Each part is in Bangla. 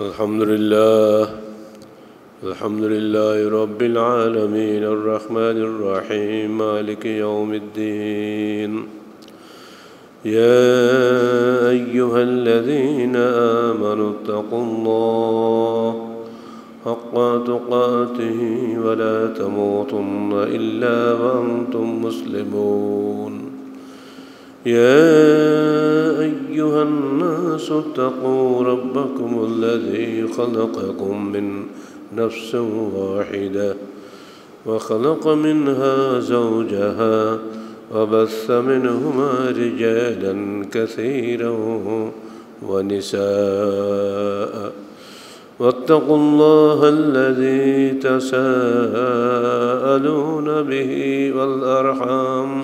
الحمد لله الحمد لله رب العالمين الرحمن الرحيم مالك يوم الدين يا ايها الذين امنوا اتقوا الله حق تقاته ولا تموتن الا وانتم مسلمون يا أيها الناس اتقوا ربكم الذي خلقكم من نفس واحدة وخلق منها زوجها وبث منهما رجالا كثيرا ونساء واتقوا الله الذي تساءلون به والأرحام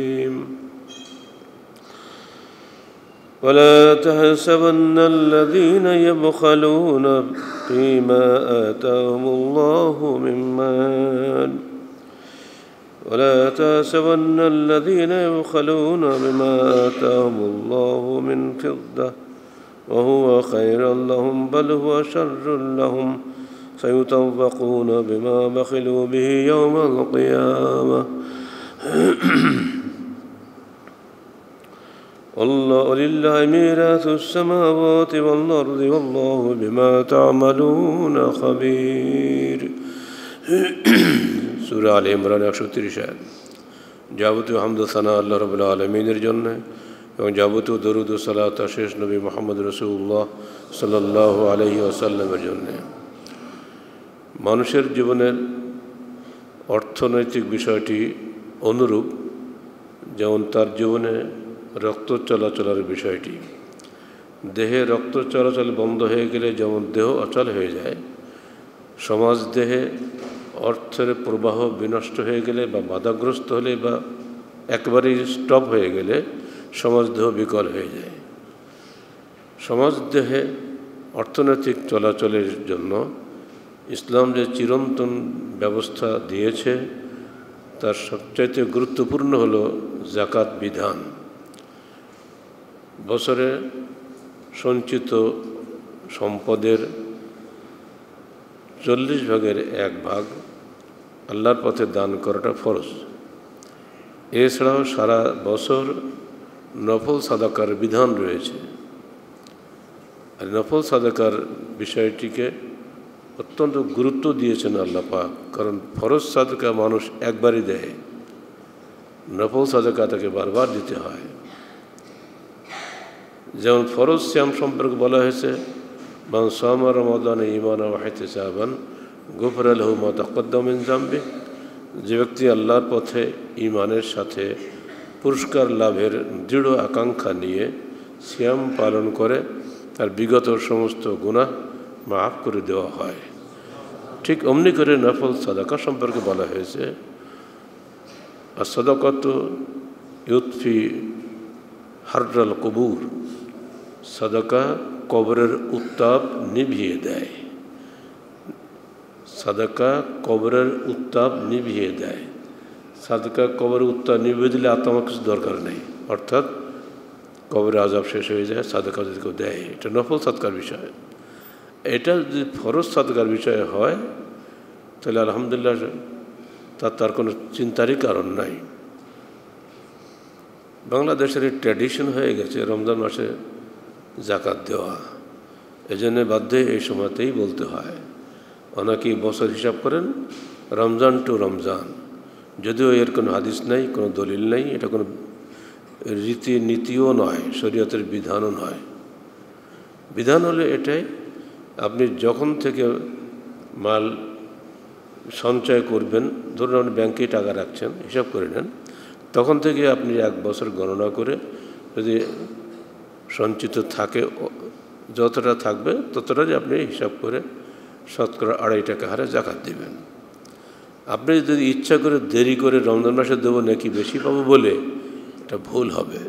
ولا تحسبن الذين يبخلون فيما آتاهم الله من مال ولا تحسبن الذين يبخلون بما آتاهم الله من فضة وهو خير لهم بل هو شر لهم سيطوقون بما بخلوا به يوم القيامة الله ولله ميراث السماوات والأرض والله بما تعملون خبير سورة آل عمران 130 আয়াত যাবতীয় হামদ সানা আল্লাহ রবুল্লা আলমিনের জন্য এবং যাবতীয় দরুদ সালাত শেষ নবী মোহাম্মদ রসুল্লাহ সাল্লাহ আলহি আসাল্লামের জন্যে মানুষের জীবনের অর্থনৈতিক বিষয়টি অনুরূপ যেমন তার জীবনে রক্ত চলাচলের বিষয়টি দেহে রক্ত চলাচল বন্ধ হয়ে গেলে যেমন দেহ অচল হয়ে যায় সমাজ দেহে অর্থের প্রবাহ বিনষ্ট হয়ে গেলে বা বাধাগ্রস্ত হলে বা একবারেই স্টপ হয়ে গেলে সমাজ দেহ বিকল হয়ে যায় সমাজ দেহে অর্থনৈতিক চলাচলের জন্য ইসলাম যে চিরন্তন ব্যবস্থা দিয়েছে তার সবচাইতে গুরুত্বপূর্ণ হলো জাকাত বিধান বছরে সঞ্চিত সম্পদের চল্লিশ ভাগের এক ভাগ আল্লাহর পথে দান করাটা ফরজ এছাড়াও সারা বছর নফল সাদাকার বিধান রয়েছে আর নফল সাদাকার বিষয়টিকে অত্যন্ত গুরুত্ব দিয়েছেন আল্লাপা কারণ ফরজ সাদকা মানুষ একবারই দেয় নফল সাদকা তাকে বারবার দিতে হয় যেমন ফরজ শ্যাম সম্পর্কে বলা হয়েছে মান সামার মদন ইমান ওয়াহিতে সাহবান গুফর আলহু মতাকদ্দমিন জাম্বি যে ব্যক্তি আল্লাহর পথে ইমানের সাথে পুরস্কার লাভের দৃঢ় আকাঙ্ক্ষা নিয়ে শ্যাম পালন করে তার বিগত সমস্ত গুণা মাফ করে দেওয়া হয় ঠিক অমনি করে নফল সাদাকা সম্পর্কে বলা হয়েছে আর সদাকত ইউৎফি হার্রাল কবুর সদকা কবরের উত্তাপ নিভিয়ে দেয় সাদাকা কবরের উত্তাপ নিভিয়ে দেয় সাদকা কবরের উত্তাপ নিভিয়ে দিলে আত্মা কিছু দরকার নেই অর্থাৎ কবরের আজাব শেষ হয়ে যায় সাদকা যদি কেউ দেয় এটা নফল সৎকার বিষয় এটা যদি ফরজ সাদকার বিষয় হয় তাহলে আলহামদুলিল্লাহ তার তার কোনো চিন্তারই কারণ নাই বাংলাদেশের ট্র্যাডিশন হয়ে গেছে রমজান মাসে জাকাত দেওয়া এজন্য বাধ্যে এই সময়তেই বলতে হয় অনেকেই বছর হিসাব করেন রমজান টু রমজান যদিও এর কোনো হাদিস নাই কোনো দলিল নেই এটা কোনো রীতি নীতিও নয় শরীয়তের বিধানও নয় বিধান হলে এটাই আপনি যখন থেকে মাল সঞ্চয় করবেন ধরুন আপনি ব্যাংকে টাকা রাখছেন হিসাব করে নেন তখন থেকে আপনি এক বছর গণনা করে যদি সঞ্চিত থাকে যতটা থাকবে ততটা যে আপনি হিসাব করে শতকরা আড়াই টাকা হারে জাকাত দেবেন আপনি যদি ইচ্ছা করে দেরি করে রমজান মাসে দেবো নাকি বেশি পাবো বলে এটা ভুল হবে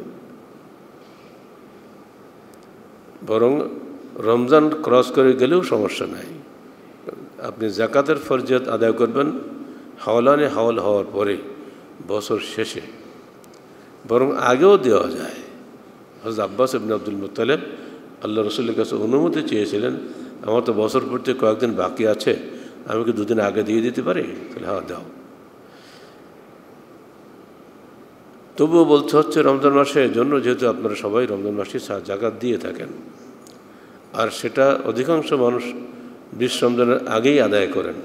বরং রমজান ক্রস করে গেলেও সমস্যা নাই আপনি জাকাতের ফরজিয়াত আদায় করবেন হাওলানে হাওল হওয়ার পরে বছর শেষে বরং আগেও দেওয়া যায় হজরত আব্বাস ইবনে আব্দুল মুতালেব আল্লাহ রসুলের কাছে অনুমতি চেয়েছিলেন আমার তো বছর পড়তে কয়েকদিন বাকি আছে আমি কি দুদিন আগে দিয়ে দিতে পারি তাহলে হ্যাঁ দাও তবুও বলতে হচ্ছে রমজান মাসের জন্য যেহেতু আপনারা সবাই রমজান মাসে জাগাত দিয়ে থাকেন আর সেটা অধিকাংশ মানুষ বিশ রমজানের আগেই আদায় করেন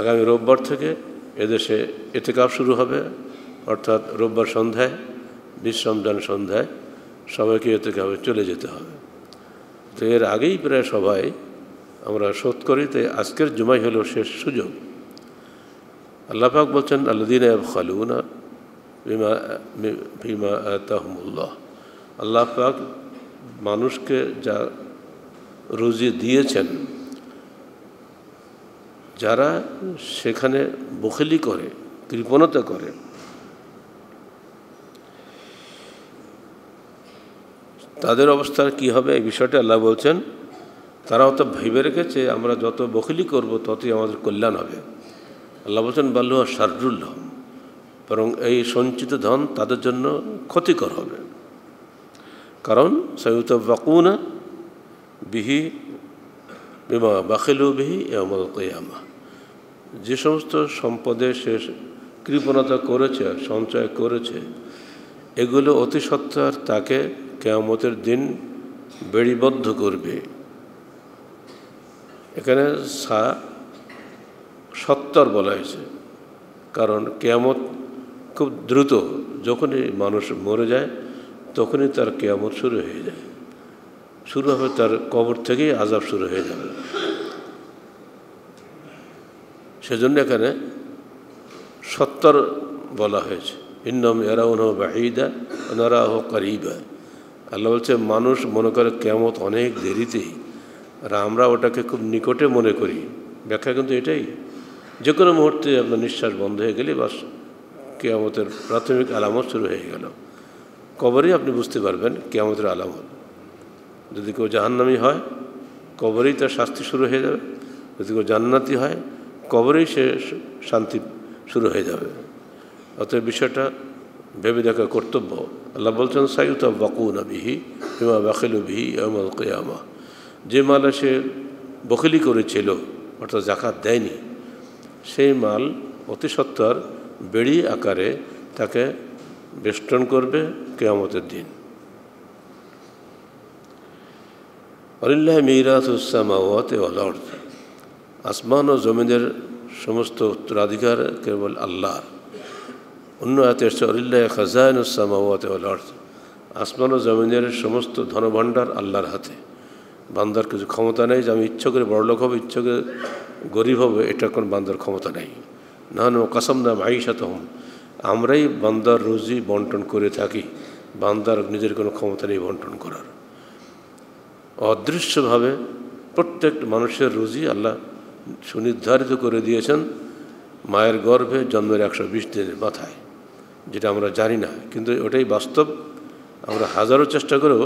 আগামী রোববার থেকে এদেশে এতে কাপ শুরু হবে অর্থাৎ রোববার সন্ধ্যায় বিশ রমজান সন্ধ্যায় সবাইকে এতে গাবে চলে যেতে হবে তো এর আগেই প্রায় সবাই আমরা শোধ করি তাই আজকের জুমাই হলো শেষ সুযোগ আল্লাপাক বলছেন আল্লাদিন খালুনা বিমা বিমা তাহমুল্লাহ আল্লাহ পাক মানুষকে যা রুজি দিয়েছেন যারা সেখানে বখেলি করে কৃপণতা করে তাদের অবস্থার কি হবে এই বিষয়টা আল্লাহ বলছেন তারাও তো ভেবে রেখেছে আমরা যত বকিলি করব ততই আমাদের কল্যাণ হবে আল্লাহ বলছেন বাল্লুহ শাররুল বরং এই সঞ্চিত ধন তাদের জন্য ক্ষতিকর হবে কারণ সৈত বাকুনা বিহি বিমা বাকিলু বিহি এমল কেয়ামা যে সমস্ত সম্পদে সে কৃপণতা করেছে সঞ্চয় করেছে এগুলো অতি সত্ত্বার তাকে কেয়ামতের দিন বেড়িবদ্ধ করবে এখানে সা সত্তর বলা হয়েছে কারণ কেয়ামত খুব দ্রুত যখনই মানুষ মরে যায় তখনই তার কেয়ামত শুরু হয়ে যায় শুরু হবে তার কবর থেকেই আজাব শুরু হয়ে যাবে সেজন্য এখানে সত্তর বলা হয়েছে ইন্নম এরাউন বাহিদা অনারাহ করিবা আল্লাহ বলছে মানুষ মনে করে কেমত অনেক দেরিতেই আর আমরা ওটাকে খুব নিকটে মনে করি ব্যাখ্যা কিন্তু এটাই যে কোনো মুহূর্তে আপনার নিঃশ্বাস বন্ধ হয়ে গেলে বাস কেয়ামতের প্রাথমিক আলামত শুরু হয়ে গেল কবরেই আপনি বুঝতে পারবেন কেয়ামতের আলামত যদি কেউ জাহান্নামি হয় কবরেই তার শাস্তি শুরু হয়ে যাবে যদি কেউ জান্নাতি হয় কবরেই সে শান্তি শুরু হয়ে যাবে অতএব বিষয়টা ভেবে দেখা কর্তব্য আল্লাহ বলছেন সাইউতা বাকু নবিহি হিমা বাকিলু বিহি এমাল কেয়ামা যে মাল সে বকিলি করেছিল অর্থাৎ জাকাত দেয়নি সেই মাল অতি সত্তর বেড়ি আকারে তাকে বেষ্টন করবে কেয়ামতের দিন অলিল্লাহ মিরাত উসামাওয়াতে অলর্দ আসমান ও জমিনের সমস্ত উত্তরাধিকার কেবল আল্লাহর অন্য হাতে চরিল্লা খাজায়নুসামাওয়াতে অর্থ আসমান ও জমিনের সমস্ত ধনভাণ্ডার আল্লাহর হাতে বান্দার কিছু ক্ষমতা নেই যে আমি ইচ্ছা করে বড়লোক হবো ইচ্ছা করে গরিব হবে এটা কোন বান্দার ক্ষমতা নেই না নো কাসম না মাইশাত হম আমরাই বান্দার রোজি বন্টন করে থাকি বান্দার নিজের কোনো ক্ষমতা নেই বন্টন করার অদৃশ্যভাবে প্রত্যেক মানুষের রুজি আল্লাহ সুনির্ধারিত করে দিয়েছেন মায়ের গর্ভে জন্মের একশো বিশ দিনের মাথায় যেটা আমরা জানি না কিন্তু ওটাই বাস্তব আমরা হাজারো চেষ্টা করেও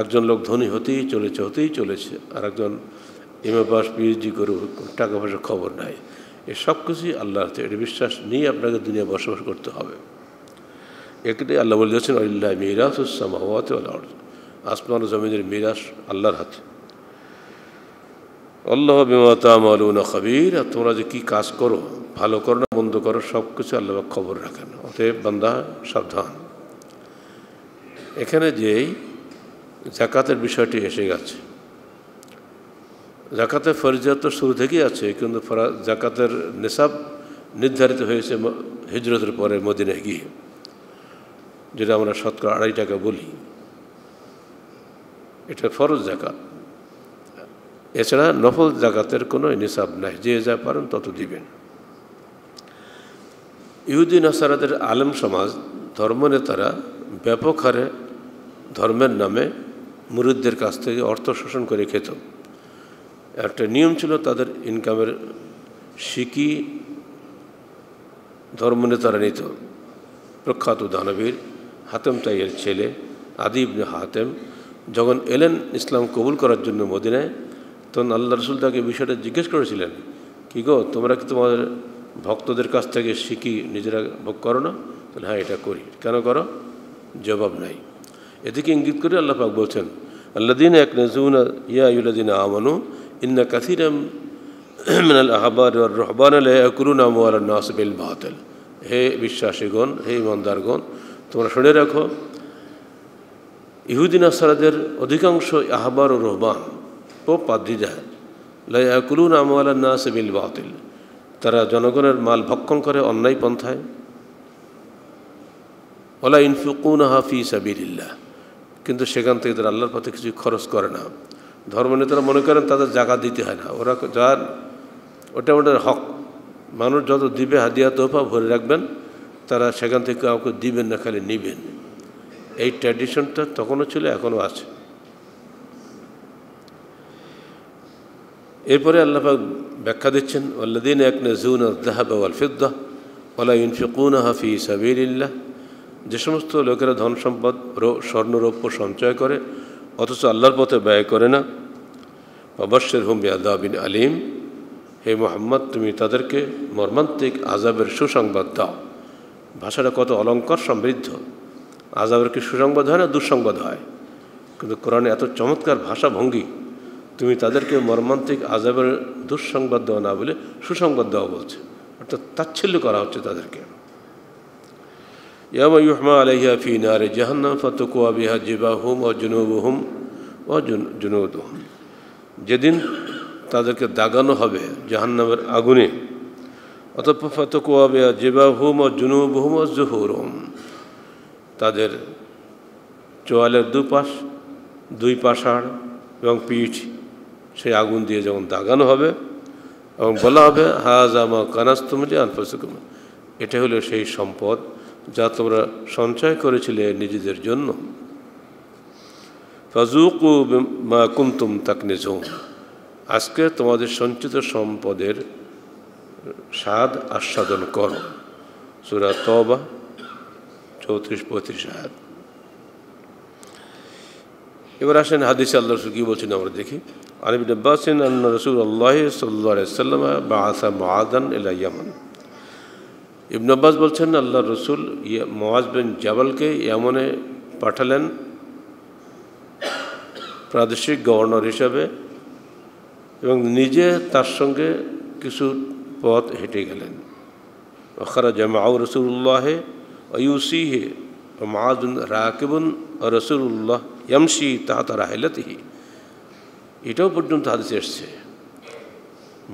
একজন লোক ধনী হতেই চলেছে হতেই চলেছে আর একজন এম এ পাস পিএইচডি করে টাকা পয়সার খবর নাই এ সব কিছুই আল্লাহ হাতে এটা বিশ্বাস নিয়ে আপনাকে দুনিয়া বসবাস করতে হবে একটি আল্লাহ বলে যাচ্ছেন আল্লাহ মিরাজ হুসামাওয়াতে আল্লাহ আসমান জমিনের মিরাজ আল্লাহর হাতে আল্লাহ বিমাতামালুন খবির আর তোমরা যে কী কাজ করো ভালো করো না বন্ধ করো সব কিছু আল্লাহ খবর রাখেন অতএব বান্দা সাবধান এখানে যেই জাকাতের বিষয়টি এসে গেছে জাকাতের ফরজিয়াত তো শুরু থেকেই আছে কিন্তু জাকাতের নেশাব নির্ধারিত হয়েছে হিজরতের পরে মদিনায় গিয়ে যেটা আমরা শতকরা আড়াই টাকা বলি এটা ফরজ জাকাত এছাড়া নফল জাকাতের কোনো নিসাব নাই যে যা পারেন তত দিবেন ইহুদ্দিন আসারাদের আলেম সমাজ ধর্মনেতারা ব্যাপক হারে ধর্মের নামে মুরুদদের কাছ থেকে অর্থ শোষণ করে খেত একটা নিয়ম ছিল তাদের ইনকামের শিকি ধর্মনেতারা নিত প্রখ্যাত দানবীর হাতেম তাইয়ের ছেলে আদিব হাতেম যখন এলেন ইসলাম কবুল করার জন্য মদিনায় তখন আল্লাহ রসুল তাকে বিষয়টা জিজ্ঞেস করেছিলেন কী গো তোমরা কি তোমাদের ভক্তদের কাছ থেকে শিখি নিজেরা ভোগ করো না তাহলে হ্যাঁ এটা করি কেন করো জবাব নাই এদিকে ইঙ্গিত করে আল্লাহ পাক বলছেন আল্লাদিন এক নজুনা ইয়া ইউলাদিন আমানু ইন্না কাসিরাম মিনাল আহবার রহবান আকুরুন আমার নাস বিল হে বিশ্বাসীগণ হে ইমানদারগণ তোমরা শুনে রাখো ইহুদিন আসারাদের অধিকাংশ আহবার ও রহবান যায় লাই লাকুলুন আমওয়ালার না বিল বাতিল তারা জনগণের মাল ভক্ষণ করে অন্যায় পন্থায় ওলা ইনফুকুন হাফি সাবিল্লা কিন্তু সেখান থেকে তারা আল্লাহর পথে কিছু খরচ করে না ধর্ম নেতারা মনে করেন তাদের জায়গা দিতে হয় না ওরা যার ওটা ওটার হক মানুষ যত দিবে হাদিয়া তোফা ভরে রাখবেন তারা সেখান থেকে কাউকে দিবেন না খালি নিবেন এই ট্র্যাডিশনটা তখনও ছিল এখনও আছে এরপরে আল্লাহাক ব্যাখ্যা দিচ্ছেন আল্লাদিন এক নজুন আদাহাব আল ফিদ্দা ওলা ইনফিকুন হাফি সাবিল্লাহ যে সমস্ত লোকেরা ধন সম্পদ স্বর্ণরৌপ্য সঞ্চয় করে অথচ আল্লাহর পথে ব্যয় করে না অবশ্যের হুম আদাবিন আলিম হে মোহাম্মদ তুমি তাদেরকে মর্মান্তিক আজাবের সুসংবাদ দাও ভাষাটা কত অলঙ্কার সমৃদ্ধ আজাবের কি সুসংবাদ হয় না দুঃসংবাদ হয় কিন্তু কোরআনে এত চমৎকার ভাষা ভঙ্গি তুমি তাদেরকে মর্মান্তিক আজাবের দুঃসংবাদ দেওয়া না বলে সুসংবাদ দেওয়া বলছে অর্থাৎ তাচ্ছিল্য করা হচ্ছে তাদেরকে ইয়ামা ইউহমা আলহিয়া ফি নারে জাহান্নাম ফাতুকুয়া বিহা জিবাহুম ও জুনুবহুম ও জুনুদহুম যেদিন তাদেরকে দাগানো হবে জাহান্নামের আগুনে অতঃপর ফাতুকুয়া বিহা জিবাহুম ও জুনুবহুম ও জুহুরহুম তাদের চোয়ালের দুপাশ দুই পাষাড় এবং পিঠ সেই আগুন দিয়ে যখন দাগানো হবে এবং বলা হবে হাজ আমা কানাস তুমি যে আনফসুকুম এটা হলো সেই সম্পদ যা তোমরা সঞ্চয় করেছিলে নিজেদের জন্য ফাজুকু মা কুন্তুম তাকনে আজকে তোমাদের সঞ্চিত সম্পদের স্বাদ আস্বাদন করো সুরা তবা চৌত্রিশ পঁয়ত্রিশ হাত এবার আসেন হাদিস আল্লাহ কি বলছেন আমরা দেখি عن ابن عباس أن رسول الله صلى الله عليه وسلم بعث معاذا إلى يمن ইবন আব্বাস বলছেন আল্লাহ রসুল মোয়াজ বিন জাবালকে ইয়ামনে পাঠালেন প্রাদেশিক গভর্নর হিসাবে এবং নিজে তার সঙ্গে কিছু পথ হেঁটে গেলেন ওখারা জামাউ রসুল্লাহে অয়ুসিহে মাহাদুন রাকিবুন রসুল্লাহ ইয়ামসি তাহাতা রাহেলতিহি এটাও পর্যন্ত হাদিসে এসছে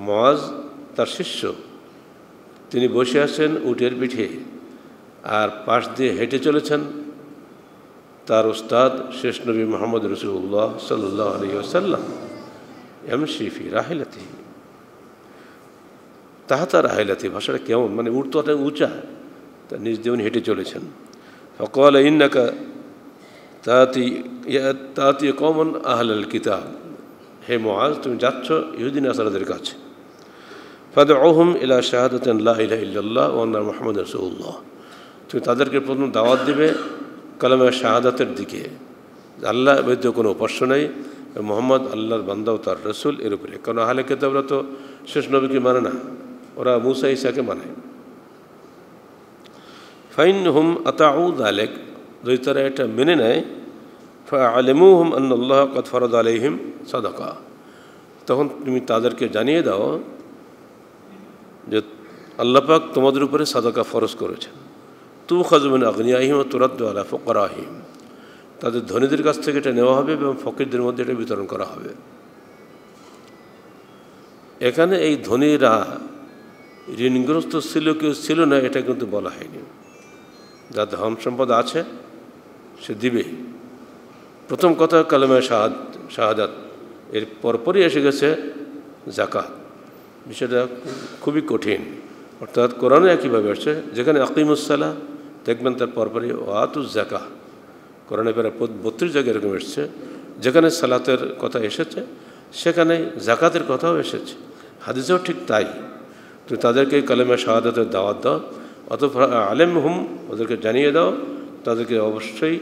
মজ তার শিষ্য তিনি বসে আছেন উটের পিঠে আর পাশ দিয়ে হেঁটে চলেছেন তার ওস্তাদ শেষ নবী মোহাম্মদ রসুল্লাহ সাল্লাহ আলী এম শিফি রাহেলাতি তাহাতা রাহেলাতি ভাষাটা কেমন মানে উঠতো উঠতটা উঁচা তা নিজ দিয়ে উনি হেঁটে চলেছেন সকল ইন্নাকা তাতি তাতি কমন আহলাল কিতাব হে মহাজ তুমি যাচ্ছ ইহুদিন আসারাদের কাছে ফাদে ওহম ইলা শাহাদাল্লাহ ইলা ওয়ান্না মোহাম্মদ রসুল্লাহ তুমি তাদেরকে প্রথম দাওয়াত দিবে কালামা শাহাদাতের দিকে আল্লাহ বৈধ কোনো উপাস্য নেই মোহাম্মদ আল্লাহর বান্দাও তার রসুল এর উপরে কারণ আহলে ওরা তো শেষ নবীকে মানে না ওরা মুসা ইসাকে মানে ফাইন হুম আতাউদ আলেক যদি তারা এটা মেনে নেয় ফালমুহম আল্লাহ কত ফরদ আলহিম সাদাকা তখন তুমি তাদেরকে জানিয়ে দাও যে আল্লাপাক তোমাদের উপরে সাদাকা ফরজ করেছেন তু খাজমিন আগ্নিয়াহিম ও তোরাত আলা ফকরাহিম তাদের ধনীদের কাছ থেকে এটা নেওয়া হবে এবং ফকিরদের মধ্যে এটা বিতরণ করা হবে এখানে এই ধনীরা ঋণগ্রস্ত ছিল কেউ ছিল না এটা কিন্তু বলা হয়নি যার ধন সম্পদ আছে সে দিবে প্রথম কথা কালেমা শাহাদ শাহাদাত এর পরপরই এসে গেছে জাকাত বিষয়টা খুবই কঠিন অর্থাৎ কোরআনে একইভাবে আসছে যেখানে আকিমুসালাহ দেখবেন তার পরপরই ওয়াতুজ জাকা কোরআনে প্রায় বত্রিশ জায়গায় এরকম এসছে যেখানে সালাতের কথা এসেছে সেখানে জাকাতের কথাও এসেছে হাদিসেও ঠিক তাই তুমি তাদেরকে কালেমা শাহাদাতের দাওয়াত দাও অথবা আলেম হুম ওদেরকে জানিয়ে দাও তাদেরকে অবশ্যই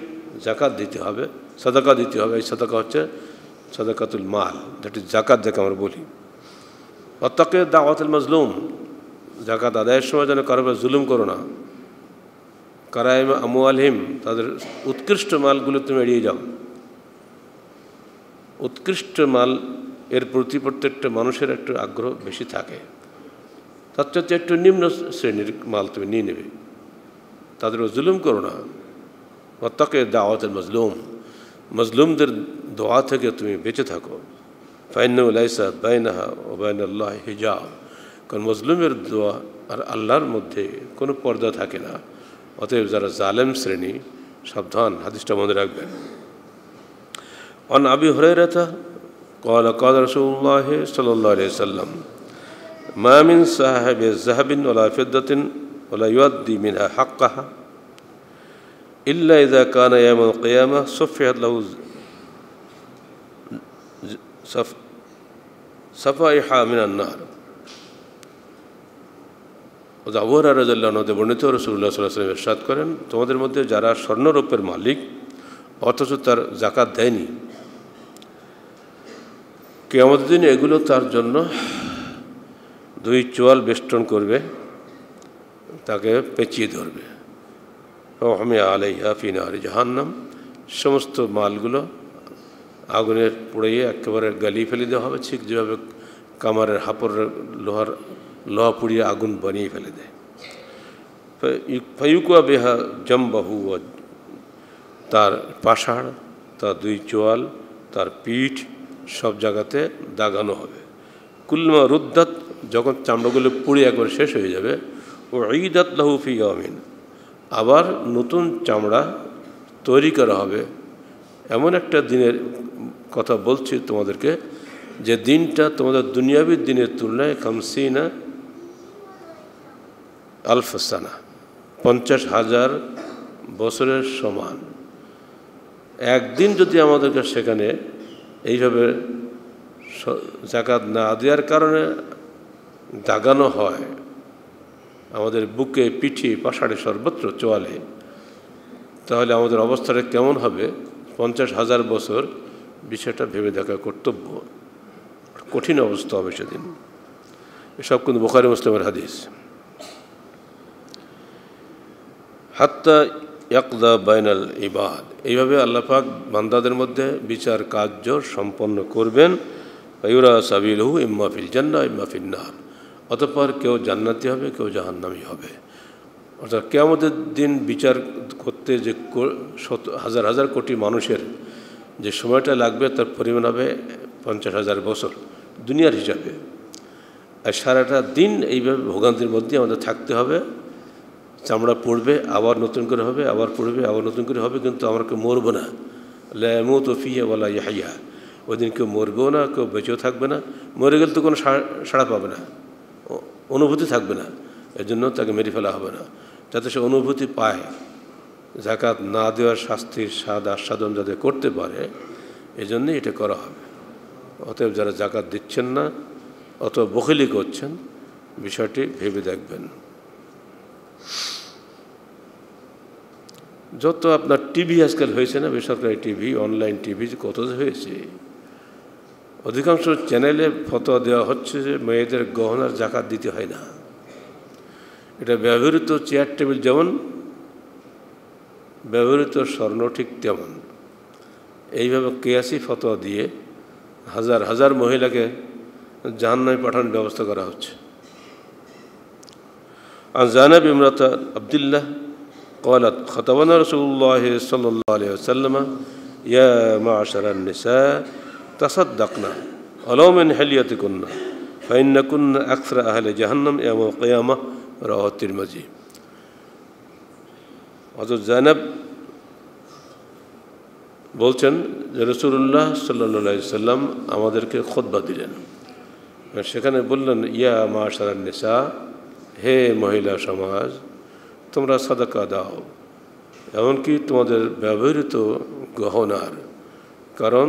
জাকাত দিতে হবে সাদাকা দিতে হবে এই সাদাকা হচ্ছে সাদাকাতুল মাল যেটি জাকাত যাকে আমরা বলি অত্যাকে দাওয়াতুল মাজলুম জাকাত আদায়ের সময় যেন কারো জুলুম করো না কারায়ম আলহিম তাদের উৎকৃষ্ট মালগুলো তুমি এড়িয়ে যাও উৎকৃষ্ট মাল এর প্রতি প্রত্যেকটা মানুষের একটু আগ্রহ বেশি থাকে তার চাইতে একটু নিম্ন শ্রেণীর মাল তুমি নিয়ে নেবে তাদেরও জুলুম করো না অত্যাকে দাওয়াতুল মজলুম مظلوم در دعا تھا کہ تمہیں بیچے تھکو فین تم بےچے بین اللہ حجاب حا مزل دعا اور اللہ مد پودا تھا اتب جا ظالم شرنی سبدان ہد من رکھبین صلی اللہ علیہ يؤدي منها حقها ইল্লা ইজা কানা ইয়ামুল কিয়ামা সুফিয়াত লাহু সাফাইহা মিনান নাহর আবহাওয়া রাজাল্লাহতে বর্ণিত রসুল্লাহ সাল্লাহাম এরশাদ করেন তোমাদের মধ্যে যারা স্বর্ণরূপের মালিক অথচ তার জাকাত দেয়নি কেয়ামত দিন এগুলো তার জন্য দুই চোয়াল বেষ্টন করবে তাকে পেঁচিয়ে ধরবে ওহমে আলাইহা ফিনার জাহান্নাম সমস্ত মালগুলো আগুনের পুড়িয়ে একেবারে গালি ফেলে দেওয়া হবে ঠিক যেভাবে কামারের হাপর লোহার লোহা পুড়িয়ে আগুন বানিয়ে ফেলে দেয় ফয়ুকুয়া বেহা জম্বাহু তার পাশাড় তার দুই চোয়াল তার পিঠ সব জায়গাতে দাগানো হবে কুলমা রুদ্দাত যখন চামড়াগুলো পুড়ে একবার শেষ হয়ে যাবে ও ঈদাত লাহু ফি আমিন আবার নতুন চামড়া তৈরি করা হবে এমন একটা দিনের কথা বলছি তোমাদেরকে যে দিনটা তোমাদের দুনিয়াবী দিনের তুলনায় খামসিনা আলফসানা পঞ্চাশ হাজার বছরের সমান একদিন যদি আমাদেরকে সেখানে এইভাবে জাকাত না দেওয়ার কারণে দাগানো হয় আমাদের বুকে পিঠি পাশাড়ে সর্বত্র চোয়ালে তাহলে আমাদের অবস্থাটা কেমন হবে পঞ্চাশ হাজার বছর বিষয়টা ভেবে দেখা কর্তব্য কঠিন অবস্থা হবে সেদিন এসব কিন্তু বোখারি মুসলিমের হাদিস হাত্তা একদা বাইনাল ইবাদ এইভাবে আল্লাপাক বান্দাদের মধ্যে বিচার কার্য সম্পন্ন করবেন ইউরা সাবিল হু ইম্মাফিল জান্না ইম্মাফিল নাহ অতঃপর কেউ জান্নাতি হবে কেউ জাহান্নামি হবে অর্থাৎ আমাদের দিন বিচার করতে যে শত হাজার হাজার কোটি মানুষের যে সময়টা লাগবে তার পরিমাণ হবে পঞ্চাশ হাজার বছর দুনিয়ার হিসাবে আর সারাটা দিন এইভাবে ভোগান্তির মধ্যে আমাদের থাকতে হবে চামড়া পড়বে আবার নতুন করে হবে আবার পড়বে আবার নতুন করে হবে কিন্তু আমরা কেউ মরবো না তো ফিয়া বলা হাইয়া ওই দিন কেউ মরবেও না কেউ বেঁচেও থাকবে না মরে গেলে তো কোনো সাড়া পাবে না অনুভূতি থাকবে না এর জন্য তাকে মেরে ফেলা হবে না যাতে সে অনুভূতি পায় জাকাত না দেওয়ার শাস্তির স্বাদ আস্বাদন যাতে করতে পারে এজন্যই এটা করা হবে অতএব যারা জাকাত দিচ্ছেন না অত বখিলি করছেন বিষয়টি ভেবে দেখবেন যত আপনার টিভি আজকাল হয়েছে না বেসরকারি টিভি অনলাইন টিভি কত হয়েছে অধিকাংশ চ্যানেলে ফতোয়া দেওয়া হচ্ছে যে মেয়েদের গহনার জাকাত দিতে হয় না এটা ব্যবহৃত চেয়ার টেবিল যেমন ব্যবহৃত স্বর্ণ ঠিক তেমন এইভাবে কেয়াসি ফতোয়া দিয়ে হাজার হাজার মহিলাকে জাহান্নায় পাঠানোর ব্যবস্থা করা হচ্ছে আর জানাব ইমরাত আবদুল্লাহ কলাত খতবান রসুল্লাহ الله صلى الله عليه وسلم يا তাসাদ্দাকনা অলমেন হেলিয়াতে কন্যা ফাইন্না জাহান্নাম এবং কেয়ামা রাহতির মাঝি হজরত বলছেন যে রসুল্লাহ সাল্লা সাল্লাম আমাদেরকে দিলেন সেখানে বললেন ইয়া মা সারান্নেসা হে মহিলা সমাজ তোমরা সাদাকা দাও এমনকি তোমাদের ব্যবহৃত গহনার কারণ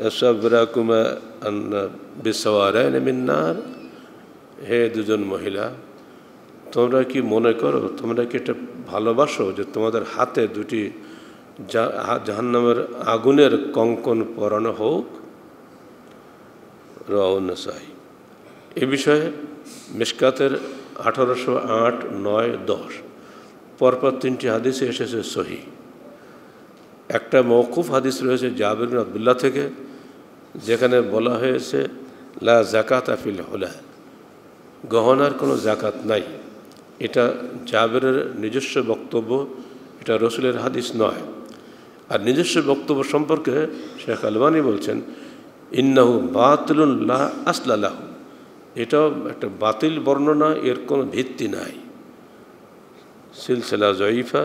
ইয়াসাবরাকুমা আন্না বিসাওয়ারায়ন মিন্নার হে দুজন মহিলা তোমরা কি মনে করো তোমরা কি এটা ভালোবাসো যে তোমাদের হাতে দুটি জাহান্নামের আগুনের কঙ্কন পরানো হোক রাই এ বিষয়ে মিসকাতের আঠারোশো আট নয় দশ পরপর তিনটি হাদিসে এসেছে সহি একটা মৌকুফ হাদিস রয়েছে জাবির আবদুল্লাহ থেকে যেখানে বলা হয়েছে লা জাকাত আফিল হোলা গহনার কোনো জাকাত নাই এটা জাবেরের নিজস্ব বক্তব্য এটা রসুলের হাদিস নয় আর নিজস্ব বক্তব্য সম্পর্কে শেখ আলবানি বলছেন ইন্নাহু বাতুল্লাহ আসলালাহ এটাও একটা বাতিল বর্ণনা এর কোনো ভিত্তি নাই সিলসিলা জয়ীফা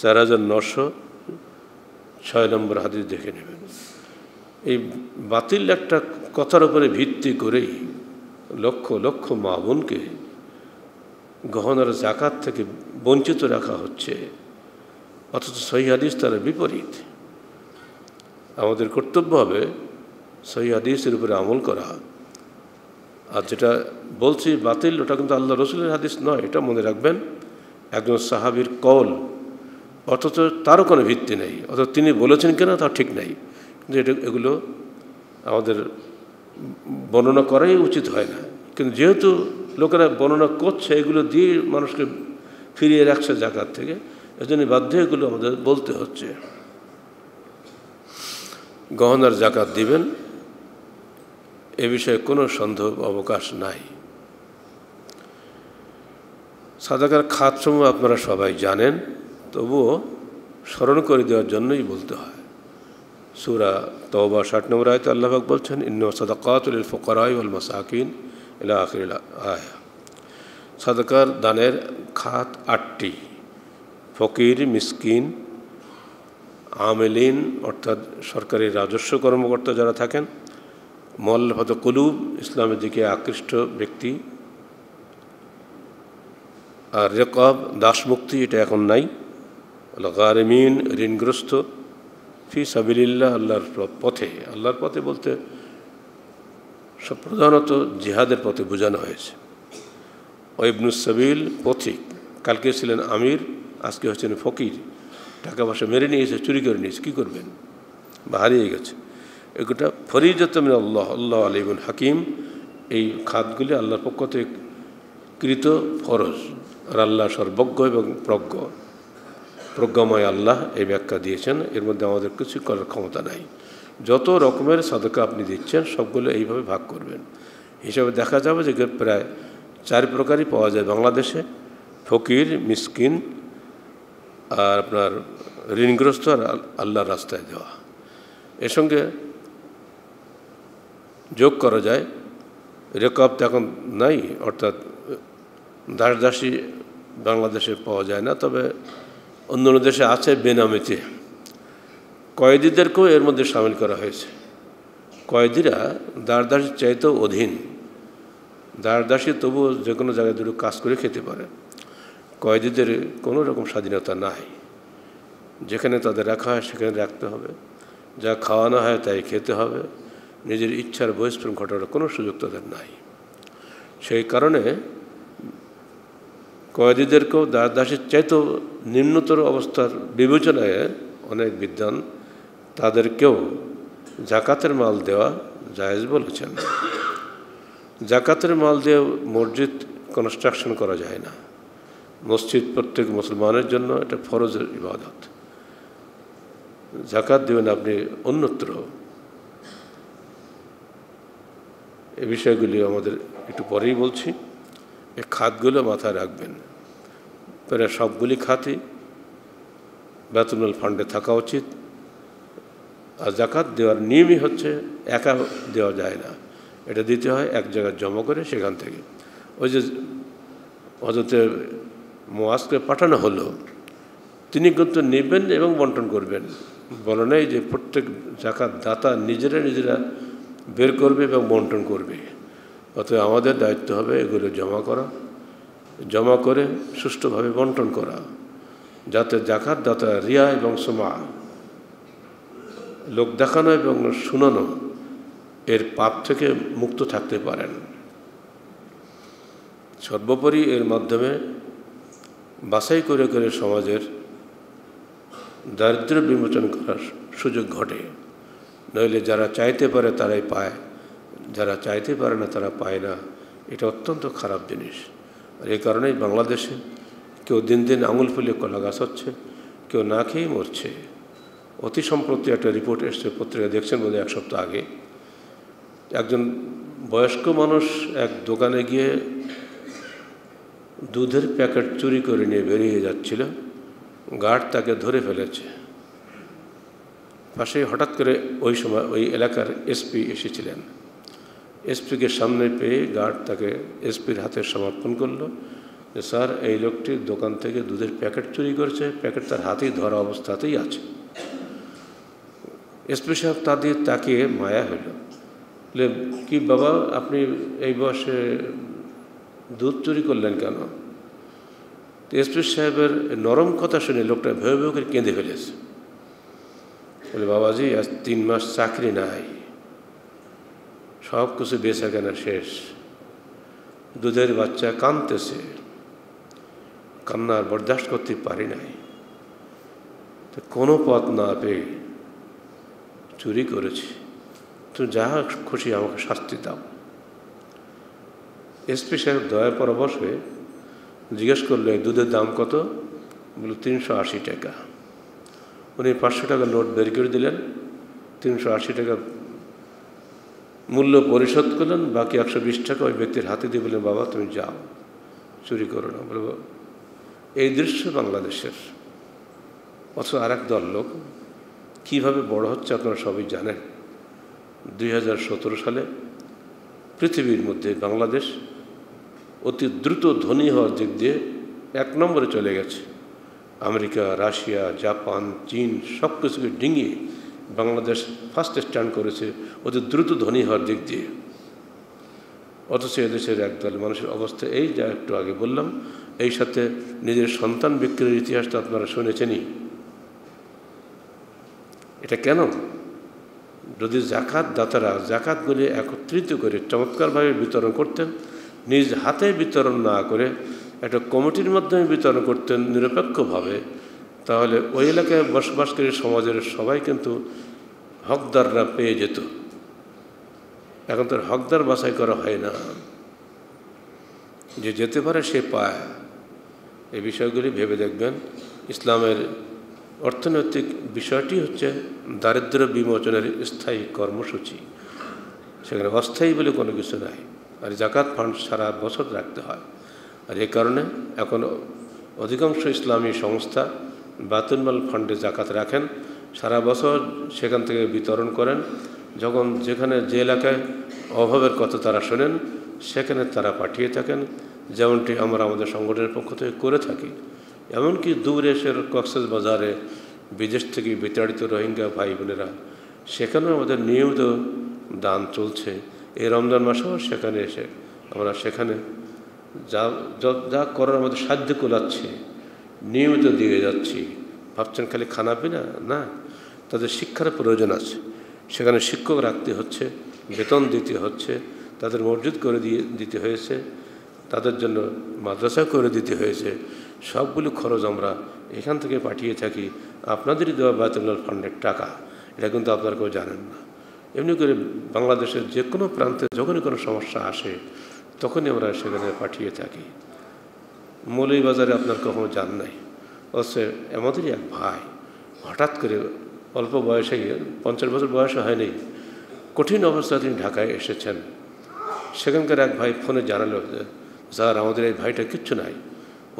সারাজন নশো ছয় নম্বর হাদিস দেখে নেবেন এই বাতিল একটা কথার উপরে ভিত্তি করেই লক্ষ লক্ষ মা বোনকে গহনার জাকাত থেকে বঞ্চিত রাখা হচ্ছে অথচ সহি হাদিস তার বিপরীত আমাদের কর্তব্য হবে সহি হাদিসের উপরে আমল করা আর যেটা বলছি বাতিল ওটা কিন্তু আল্লাহ রসুলের হাদিস নয় এটা মনে রাখবেন একজন সাহাবির কল অথচ তারও কোনো ভিত্তি নেই অথচ তিনি বলেছেন কিনা তা ঠিক নেই কিন্তু এটা এগুলো আমাদের বর্ণনা করাই উচিত হয় না কিন্তু যেহেতু লোকেরা বর্ণনা করছে এগুলো দিয়ে মানুষকে ফিরিয়ে রাখছে জায়গার থেকে এজন্য বাধ্য এগুলো আমাদের বলতে হচ্ছে গহনার জাকাত দিবেন এ বিষয়ে কোনো সন্দেহ অবকাশ নাই সাদাকার খাতসমূহ আপনারা সবাই জানেন তবুও স্মরণ করে দেওয়ার জন্যই বলতে হয় সুরা তওবা ষাট নম্বর আয়তে আল্লাহাক বলছেন ইন্ন সাদাকাতুল ফকরাই উল মাসাকিন এলা আখির আয়া সাদাকার দানের খাত আটটি ফকির মিসকিন আমেলিন অর্থাৎ সরকারি রাজস্ব কর্মকর্তা যারা থাকেন মল্লফত কুলুব ইসলামের দিকে আকৃষ্ট ব্যক্তি আর রেকব দাসমুক্তি এটা এখন নাই আল্লাহ গারেমিন ঋণগ্রস্ত ফি সাবিল্লাহ আল্লাহর পথে আল্লাহর পথে বলতে সব প্রধানত জিহাদের পথে বোঝানো হয়েছে সাবিল পথিক কালকে ছিলেন আমির আজকে হচ্ছেন ফকির টাকা পয়সা মেরে নিয়েছে চুরি করে নিয়েছে কী করবেন বা হারিয়ে গেছে এগুলোটা ফরিজতমিন আল্লাহ আল্লাহ আলিবুল হাকিম এই খাতগুলি আল্লাহর পক্ষ থেকে কৃত ফরজ আর আল্লাহ সর্বজ্ঞ এবং প্রজ্ঞ প্রজ্ঞাময় আল্লাহ এই ব্যাখ্যা দিয়েছেন এর মধ্যে আমাদের কিছু করার ক্ষমতা নাই যত রকমের সাদকা আপনি দিচ্ছেন সবগুলো এইভাবে ভাগ করবেন হিসাবে দেখা যাবে যে প্রায় চার প্রকারই পাওয়া যায় বাংলাদেশে ফকির মিসকিন আর আপনার ঋণগ্রস্ত আর আল্লাহর রাস্তায় দেওয়া এর সঙ্গে যোগ করা যায় রেকব তো এখন নাই অর্থাৎ দাস দাসী বাংলাদেশে পাওয়া যায় না তবে অন্যান্য দেশে আছে বেনামিতে কয়েদিদেরকেও এর মধ্যে সামিল করা হয়েছে কয়েদিরা দারদাসির চাইতেও অধীন দারদাসী তবুও যে কোনো জায়গায় দুটো কাজ করে খেতে পারে কয়েদিদের কোনো রকম স্বাধীনতা নাই যেখানে তাদের রাখা হয় সেখানে রাখতে হবে যা খাওয়ানো হয় তাই খেতে হবে নিজের ইচ্ছার বহিষ্প্রম ঘটানোর কোনো সুযোগ তাদের নাই সেই কারণে কয়েদিদেরকেও দাস দাসের চাইতেও নিম্নতর অবস্থার বিবেচনায় অনেক বিদ্যান তাদেরকেও জাকাতের মাল দেওয়া জায়েজ বলেছেন জাকাতের মাল দিয়ে মসজিদ কনস্ট্রাকশন করা যায় না মসজিদ প্রত্যেক মুসলমানের জন্য এটা ফরজের ইবাদত জাকাত দেবেন আপনি অন্যত্র এ বিষয়গুলি আমাদের একটু পরেই বলছি এই খাতগুলো মাথায় রাখবেন প্রায় সবগুলি খাতই বেতনুল ফান্ডে থাকা উচিত আর জাকাত দেওয়ার নিয়মই হচ্ছে একা দেওয়া যায় না এটা দিতে হয় এক জায়গায় জমা করে সেখান থেকে ওই যে অযথে মোয়াজকে পাঠানো হলো তিনি কিন্তু নেবেন এবং বন্টন করবেন বলে নাই যে প্রত্যেক জাকাত দাতা নিজেরা নিজেরা বের করবে এবং বন্টন করবে অতএব আমাদের দায়িত্ব হবে এগুলো জমা করা জমা করে সুষ্ঠুভাবে বন্টন করা যাতে জাকাত দাতা রিয়া এবং সোমা লোক দেখানো এবং শুনানো এর পাপ থেকে মুক্ত থাকতে পারেন সর্বোপরি এর মাধ্যমে বাছাই করে করে সমাজের দারিদ্র বিমোচন করার সুযোগ ঘটে নইলে যারা চাইতে পারে তারাই পায় যারা চাইতে পারে না তারা পায় না এটা অত্যন্ত খারাপ জিনিস আর এই কারণেই বাংলাদেশে কেউ দিন দিন আঙুল ফুলে কলা গাছ হচ্ছে কেউ না খেয়েই মরছে অতি সম্প্রতি একটা রিপোর্ট এসছে পত্রিকা দেখছেন বোধ এক সপ্তাহ আগে একজন বয়স্ক মানুষ এক দোকানে গিয়ে দুধের প্যাকেট চুরি করে নিয়ে বেরিয়ে যাচ্ছিল গার্ড তাকে ধরে ফেলেছে পাশে হঠাৎ করে ওই সময় ওই এলাকার এসপি এসেছিলেন এসপিকে সামনে পেয়ে গার্ড তাকে এসপির হাতে সমর্পণ করলো যে স্যার এই লোকটি দোকান থেকে দুধের প্যাকেট চুরি করেছে প্যাকেট তার হাতেই ধরা অবস্থাতেই আছে এসপি সাহেব তা দিয়ে তাকে মায়া হইল কি বাবা আপনি এই বয়সে দুধ চুরি করলেন কেন এসপি সাহেবের নরম কথা শুনে লোকটা ভেবে ভয় করে কেঁদে ফেলেছে বলে বাবাজি আজ তিন মাস চাকরি নাই সব কিছু বেচা কেনা শেষ দুধের বাচ্চা কানতেছে কান্নার বরদাস্ত করতে পারি নাই তো কোনো পথ না পেয়ে চুরি করেছি তো যা খুশি আমাকে শাস্তি দাও এসপি সাহেব দয়া পরবশ হয়ে জিজ্ঞেস করলে দুধের দাম কত বলল তিনশো আশি টাকা উনি পাঁচশো টাকা নোট বের করে দিলেন তিনশো আশি টাকা মূল্য পরিশোধ করলেন বাকি একশো বিশ টাকা ওই ব্যক্তির হাতে দিয়ে বললেন বাবা তুমি যাও চুরি করো না বলব এই দৃশ্য বাংলাদেশের অথচ আর এক দল লোক কীভাবে বড় হচ্ছে আপনারা সবই জানেন দুই সালে পৃথিবীর মধ্যে বাংলাদেশ অতি দ্রুত ধনী হওয়ার দিক দিয়ে এক নম্বরে চলে গেছে আমেরিকা রাশিয়া জাপান চীন সব কিছুকে ডিঙিয়ে বাংলাদেশ ফার্স্ট স্ট্যান্ড করেছে ওদের দ্রুত ধনী হওয়ার দিক দিয়ে অথচ এদেশের একদল মানুষের অবস্থা এই যা একটু আগে বললাম এই সাথে নিজের সন্তান বিক্রির ইতিহাসটা আপনারা শুনেছেনই এটা কেন যদি জাকাত দাতারা জাকাতগুলি একত্রিত করে চমৎকারভাবে বিতরণ করতেন নিজ হাতে বিতরণ না করে একটা কমিটির মাধ্যমে বিতরণ করতেন নিরপেক্ষভাবে তাহলে ওই এলাকায় বসবাসকারী সমাজের সবাই কিন্তু হকদাররা পেয়ে যেত এখন তো হকদার বাছাই করা হয় না যে যেতে পারে সে পায় এই বিষয়গুলি ভেবে দেখবেন ইসলামের অর্থনৈতিক বিষয়টি হচ্ছে দারিদ্র বিমোচনের স্থায়ী কর্মসূচি সেখানে অস্থায়ী বলে কোনো কিছু নাই আর জাকাত ফান্ড সারা বছর রাখতে হয় আর এ কারণে এখন অধিকাংশ ইসলামী সংস্থা বাতুলমাল ফান্ডে জাকাত রাখেন সারা বছর সেখান থেকে বিতরণ করেন যখন যেখানে যে এলাকায় অভাবের কথা তারা শোনেন সেখানে তারা পাঠিয়ে থাকেন যেমনটি আমরা আমাদের সংগঠনের পক্ষ থেকে করে থাকি এমনকি দূর এসের কক্সেস বাজারে বিদেশ থেকে বিতাড়িত রোহিঙ্গা ভাই বোনেরা সেখানেও আমাদের নিয়মিত দান চলছে এই রমজান মাসেও সেখানে এসে আমরা সেখানে যা যা করার আমাদের সাধ্য কোলাচ্ছে নিয়মিত দিয়ে যাচ্ছি ভাবছেন খালি খানা পিনা না তাদের শিক্ষার প্রয়োজন আছে সেখানে শিক্ষক রাখতে হচ্ছে বেতন দিতে হচ্ছে তাদের মসজিদ করে দিয়ে দিতে হয়েছে তাদের জন্য মাদ্রাসা করে দিতে হয়েছে সবগুলো খরচ আমরা এখান থেকে পাঠিয়ে থাকি আপনাদেরই দেওয়া বায়তুল্লাল ফান্ডের টাকা এটা কিন্তু আপনারা কেউ জানেন না এমনি করে বাংলাদেশের যে কোনো প্রান্তে যখনই কোনো সমস্যা আসে তখনই আমরা সেখানে পাঠিয়ে থাকি মৌলবাজারে আপনার কখনো যান নাই অথচ আমাদেরই এক ভাই হঠাৎ করে অল্প বয়সে পঞ্চাশ বছর বয়সে হয়নি কঠিন অবস্থা তিনি ঢাকায় এসেছেন সেখানকার এক ভাই ফোনে জানালো স্যার আমাদের এই ভাইটা কিচ্ছু নাই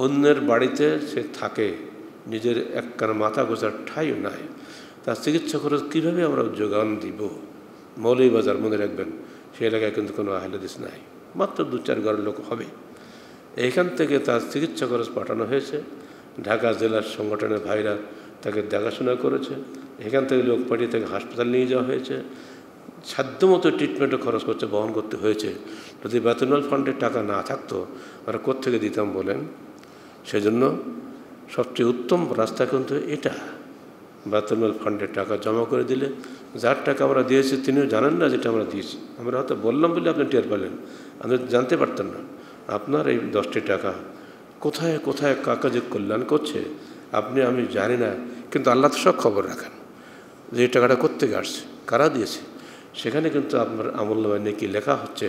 অন্যের বাড়িতে সে থাকে নিজের এক কানা মাথা গোছার ঠাইও নাই তার চিকিৎসা খরচ কীভাবে আমরা যোগান দিব মৌলবাজার মনে রাখবেন সেই এলাকায় কিন্তু কোনো আহলাদিস নাই মাত্র দু চার ঘরের লোক হবে এইখান থেকে তার চিকিৎসা খরচ পাঠানো হয়েছে ঢাকা জেলার সংগঠনের ভাইরা তাকে দেখাশোনা করেছে এখান থেকে লোক পাঠিয়ে তাকে হাসপাতাল নিয়ে যাওয়া হয়েছে সাধ্যমতো ট্রিটমেন্টও খরচ করতে বহন করতে হয়েছে যদি বেতনাল ফান্ডের টাকা না থাকতো আমরা কোথেকে দিতাম বলেন সেজন্য সবচেয়ে উত্তম রাস্তা কিন্তু এটা বেতনাল ফান্ডের টাকা জমা করে দিলে যার টাকা আমরা দিয়েছি তিনিও জানেন না যেটা আমরা দিয়েছি আমরা হয়তো বললাম বলে আপনি টের পেলেন আপনি জানতে পারতেন না আপনার এই দশটি টাকা কোথায় কোথায় কাকা যে কল্যাণ করছে আপনি আমি জানি না কিন্তু আল্লাহ তো সব খবর রাখেন যে এই টাকাটা করতে আসছে কারা দিয়েছে সেখানে কিন্তু আপনার আমল্যবায় নাকি লেখা হচ্ছে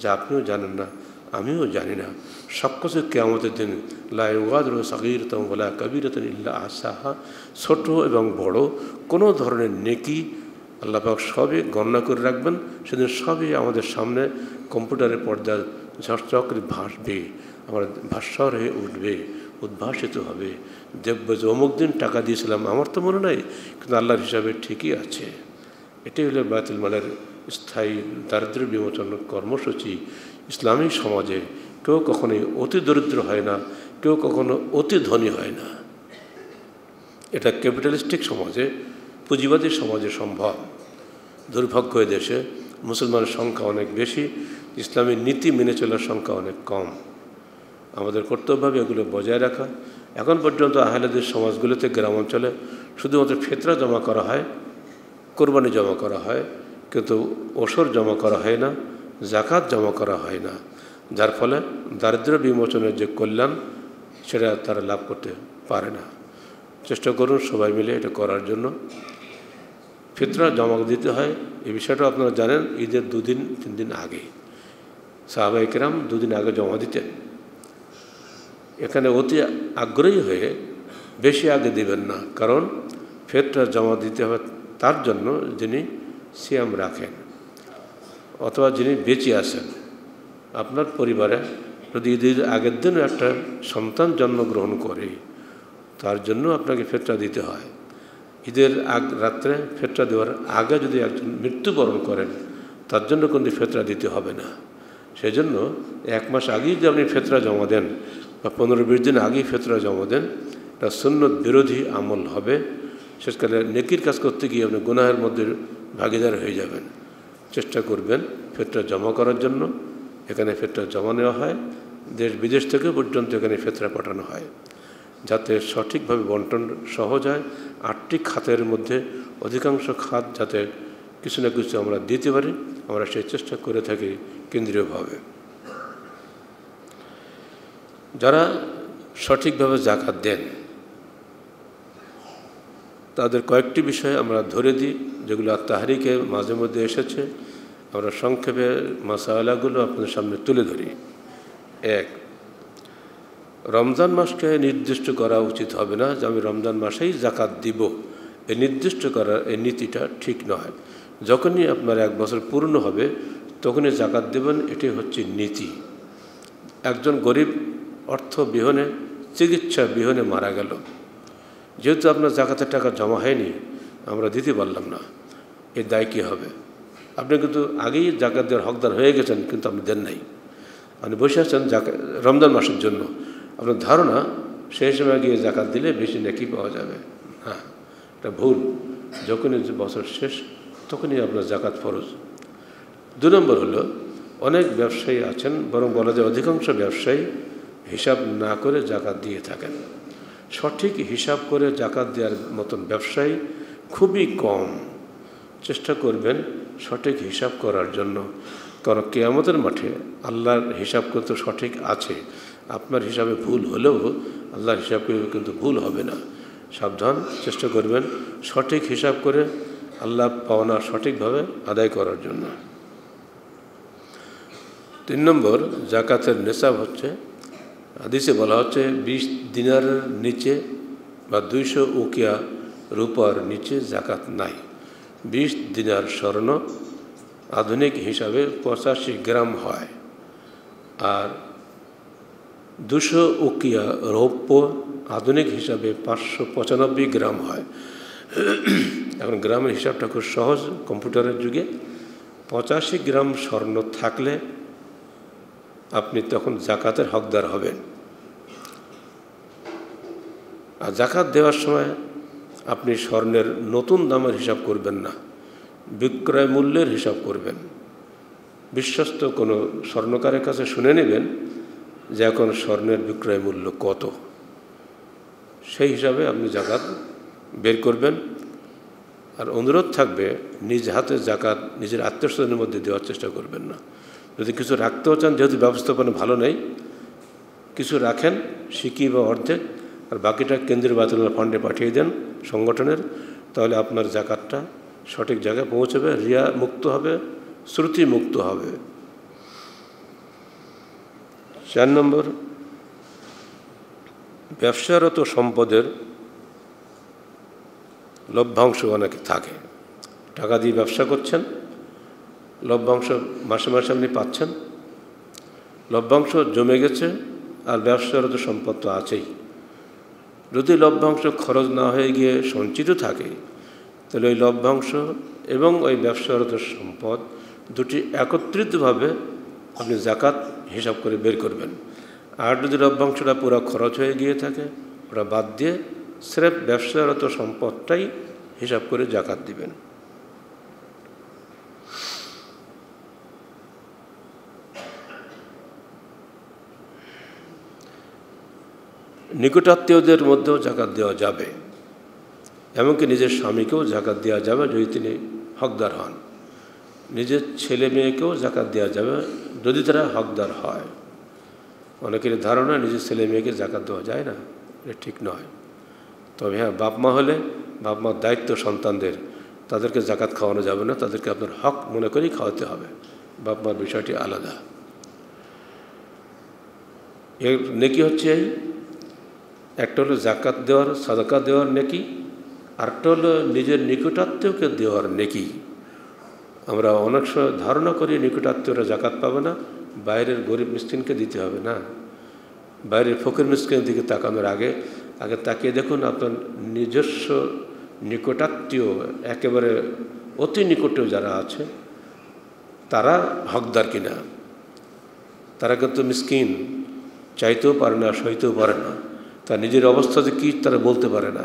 যা আপনিও জানেন না আমিও জানি না সব সবকিছু কেয়ামতের দিন লাউগাদ সগির বলা কবির ইল্লা আসাহা ছোট এবং বড় কোনো ধরনের নেকি আল্লাপাক সবই গণনা করে রাখবেন সেদিন সবই আমাদের সামনে কম্পিউটারের পর্দায় ঝড়চক্রে ভাসবে আমার ভাস্বর হয়ে উঠবে উদ্ভাসিত হবে দেখব যে অমুক দিন টাকা দিয়েছিলাম আমার তো মনে নাই কিন্তু আল্লাহর হিসাবে ঠিকই আছে এটাই হলো বায়তুল মালের স্থায়ী দারিদ্র বিমোচন কর্মসূচি ইসলামী সমাজে কেউ কখনোই অতি দরিদ্র হয় না কেউ কখনো অতি ধনী হয় না এটা ক্যাপিটালিস্টিক সমাজে পুঁজিবাদী সমাজে সম্ভব দুর্ভাগ্য দেশে মুসলমানের সংখ্যা অনেক বেশি ইসলামের নীতি মেনে চলার সংখ্যা অনেক কম আমাদের কর্তব্য হবে এগুলো বজায় রাখা এখন পর্যন্ত আহলেদের সমাজগুলোতে গ্রাম অঞ্চলে শুধুমাত্র ফেতরা জমা করা হয় কোরবানি জমা করা হয় কিন্তু ওসর জমা করা হয় না জাকাত জমা করা হয় না যার ফলে দারিদ্র বিমোচনের যে কল্যাণ সেটা তারা লাভ করতে পারে না চেষ্টা করুন সবাই মিলে এটা করার জন্য ফিতরা জমা দিতে হয় এই বিষয়টা আপনারা জানেন ঈদের দুদিন তিন দিন আগে সাহাবা একরাম দুদিন আগে জমা দিতেন এখানে অতি আগ্রহী হয়ে বেশি আগে দিবেন না কারণ ফেরটা জমা দিতে হবে তার জন্য যিনি সিয়াম রাখেন অথবা যিনি বেঁচে আসেন আপনার পরিবারে যদি ঈদের আগের দিন একটা সন্তান জন্মগ্রহণ করে তার জন্য আপনাকে ফেরটা দিতে হয় ঈদের আগ রাত্রে ফেরটা দেওয়ার আগে যদি একজন মৃত্যুবরণ করেন তার জন্য কিন্তু ফেতরা দিতে হবে না সেজন্য এক মাস আগেই যে আপনি ফেতরা জমা দেন বা পনেরো বিশ দিন আগেই ফেতরা জমা দেন এটা সুন্নত বিরোধী আমল হবে শেষকালে নেকির কাজ করতে গিয়ে আপনি গুনাহের মধ্যে ভাগিদার হয়ে যাবেন চেষ্টা করবেন ফেতরা জমা করার জন্য এখানে ফেতরা জমা নেওয়া হয় দেশ বিদেশ থেকে পর্যন্ত এখানে ফেতরা পাঠানো হয় যাতে সঠিকভাবে বন্টন সহজ হয় আটটি খাতের মধ্যে অধিকাংশ খাত যাতে কিছু না কিছু আমরা দিতে পারি আমরা সেই চেষ্টা করে থাকি কেন্দ্রীয়ভাবে যারা সঠিকভাবে জাকাত দেন তাদের কয়েকটি বিষয় আমরা ধরে দিই যেগুলো তাহারিকে মাঝে মধ্যে এসেছে আমরা সংক্ষেপে মাসাওয়ালাগুলো আপনাদের সামনে তুলে ধরি এক রমজান মাসকে নির্দিষ্ট করা উচিত হবে না যে আমি রমজান মাসেই জাকাত দিব এই নির্দিষ্ট করার এই নীতিটা ঠিক নয় যখনই আপনার এক বছর পূর্ণ হবে তখনই জাকাত দেবেন এটি হচ্ছে নীতি একজন গরিব অর্থ বিহনে চিকিৎসা বিহনে মারা গেল যেহেতু আপনার জাকাতের টাকা জমা হয়নি আমরা দিতে পারলাম না এর দায় কী হবে আপনি কিন্তু আগেই জাকাত দেওয়ার হকদার হয়ে গেছেন কিন্তু আপনি দেন নাই আপনি বসে আছেন রমজান মাসের জন্য আপনার ধারণা সেই সময় গিয়ে জাকাত দিলে বেশি নাকি পাওয়া যাবে হ্যাঁ এটা ভুল যখনই বছর শেষ তখনই আপনার জাকাত ফরজ দু নম্বর হলো অনেক ব্যবসায়ী আছেন বরং বলা যায় অধিকাংশ ব্যবসায়ী হিসাব না করে জাকাত দিয়ে থাকেন সঠিক হিসাব করে জাকাত দেওয়ার মতন ব্যবসায়ী খুবই কম চেষ্টা করবেন সঠিক হিসাব করার জন্য কারণ কেয়ামতের মাঠে আল্লাহর হিসাব কিন্তু সঠিক আছে আপনার হিসাবে ভুল হলেও আল্লাহর হিসাব কিন্তু ভুল হবে না সাবধান চেষ্টা করবেন সঠিক হিসাব করে আল্লাহ পাওনা সঠিকভাবে আদায় করার জন্য তিন নম্বর জাকাতের নেশাব হচ্ছে আদিসে বলা হচ্ছে বিশ দিনার নিচে বা দুইশো উকিয়া রূপার নিচে জাকাত নাই বিশ দিনার স্বর্ণ আধুনিক হিসাবে পঁচাশি গ্রাম হয় আর দুশো উকিয়া রৌপ্য আধুনিক হিসাবে পাঁচশো পঁচানব্বই গ্রাম হয় এখন গ্রামের হিসাবটা খুব সহজ কম্পিউটারের যুগে পঁচাশি গ্রাম স্বর্ণ থাকলে আপনি তখন জাকাতের হকদার হবেন আর জাকাত দেওয়ার সময় আপনি স্বর্ণের নতুন দামের হিসাব করবেন না বিক্রয় মূল্যের হিসাব করবেন বিশ্বস্ত কোনো স্বর্ণকারের কাছে শুনে নেবেন যে এখন স্বর্ণের বিক্রয় মূল্য কত সেই হিসাবে আপনি জাকাত বের করবেন আর অনুরোধ থাকবে নিজ হাতে জাকাত নিজের আত্মীয় মধ্যে দেওয়ার চেষ্টা করবেন না যদি কিছু রাখতেও চান যেহেতু ব্যবস্থাপনা ভালো নেই কিছু রাখেন শিকি বা অর্ধেক আর বাকিটা কেন্দ্রীয় বাতুল্লাহ ফান্ডে পাঠিয়ে দেন সংগঠনের তাহলে আপনার জাকাতটা সঠিক জায়গায় পৌঁছবে রিয়া মুক্ত হবে শ্রুতি মুক্ত হবে চার নম্বর ব্যবসারত সম্পদের লভ্যাংশ অনেকে থাকে টাকা দিয়ে ব্যবসা করছেন লভ্যাংশ মাসে মাসে আপনি পাচ্ছেন লভ্যাংশ জমে গেছে আর ব্যবসারত সম্পদ তো আছেই যদি লভ্যাংশ খরচ না হয়ে গিয়ে সঞ্চিত থাকে তাহলে ওই লভ্যাংশ এবং ওই ব্যবসারত সম্পদ দুটি একত্রিতভাবে আপনি জাকাত হিসাব করে বের করবেন আর যদি লভ্যাংশটা পুরো খরচ হয়ে গিয়ে থাকে ওটা বাদ দিয়ে স্রেফ ব্যবসারত সম্পদটাই হিসাব করে জাকাত দিবেন নিকটাত্মীয়দের মধ্যেও জাকাত দেওয়া যাবে এমনকি নিজের স্বামীকেও জাকাত দেওয়া যাবে যদি তিনি হকদার হন নিজের ছেলে মেয়েকেও জাকাত দেওয়া যাবে যদি তারা হকদার হয় অনেকের ধারণা নিজের ছেলে মেয়েকে জাকাত দেওয়া যায় না এটা ঠিক নয় তবে হ্যাঁ বাপ মা হলে বাপ মার দায়িত্ব সন্তানদের তাদেরকে জাকাত খাওয়ানো যাবে না তাদেরকে আপনার হক মনে করেই খাওয়াতে হবে বাপ মার বিষয়টি আলাদা এর নেকি হচ্ছে একটা হলো জাকাত দেওয়ার সাদাকা দেওয়ার নেকি আরেকটা হলো নিজের নিকটাত্মীয়কে দেওয়ার নেকি আমরা অনেক সময় ধারণা করি নিকটাত্মীয়রা জাকাত পাবে না বাইরের গরিব মিস্ত্রিনকে দিতে হবে না বাইরের ফকির মিসকিনের দিকে তাকানোর আগে আগে তাকিয়ে দেখুন আপনার নিজস্ব নিকটাত্মীয় একেবারে অতি নিকটেও যারা আছে তারা হকদার কিনা তারা কিন্তু মিসকিন চাইতেও পারে না সইতেও পারে না তার নিজের অবস্থা যে কী তারা বলতে পারে না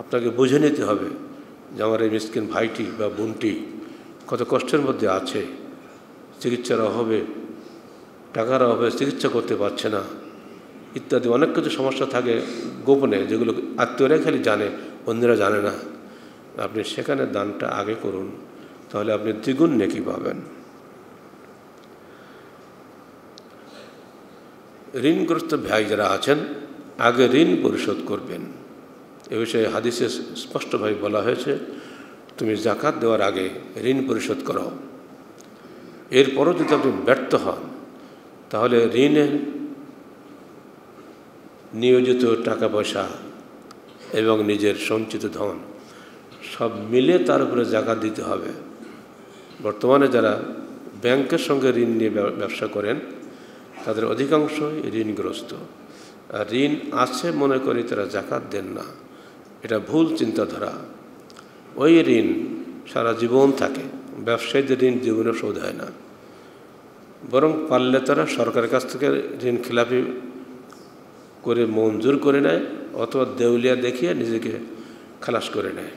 আপনাকে বুঝে নিতে হবে যে আমার এই মিসকিন ভাইটি বা বোনটি কত কষ্টের মধ্যে আছে চিকিৎসার অভাবে টাকার অভাবে চিকিৎসা করতে পারছে না ইত্যাদি অনেক কিছু সমস্যা থাকে গোপনে যেগুলো আত্মীয়রাই খালি জানে অন্যরা জানে না আপনি সেখানে দানটা আগে করুন তাহলে আপনি দ্বিগুণ নেকি পাবেন ঋণগ্রস্ত ভাই যারা আছেন আগে ঋণ পরিশোধ করবেন এ বিষয়ে হাদিসে স্পষ্টভাবে বলা হয়েছে তুমি জাকাত দেওয়ার আগে ঋণ পরিশোধ করো এরপরও যদি আপনি ব্যর্থ হন তাহলে ঋণে নিয়োজিত টাকা পয়সা এবং নিজের সঞ্চিত ধন সব মিলে তার উপরে জাকাত দিতে হবে বর্তমানে যারা ব্যাংকের সঙ্গে ঋণ নিয়ে ব্যবসা করেন তাদের অধিকাংশই ঋণগ্রস্ত ঋণ আছে মনে করি তারা জাকাত দেন না এটা ভুল চিন্তাধারা ওই ঋণ সারা জীবন থাকে ব্যবসায়ীদের ঋণ জীবনে শোধ হয় না বরং পারলে তারা সরকারের কাছ থেকে ঋণ খেলাপি করে মঞ্জুর করে নেয় অথবা দেউলিয়া দেখিয়ে নিজেকে খালাস করে নেয়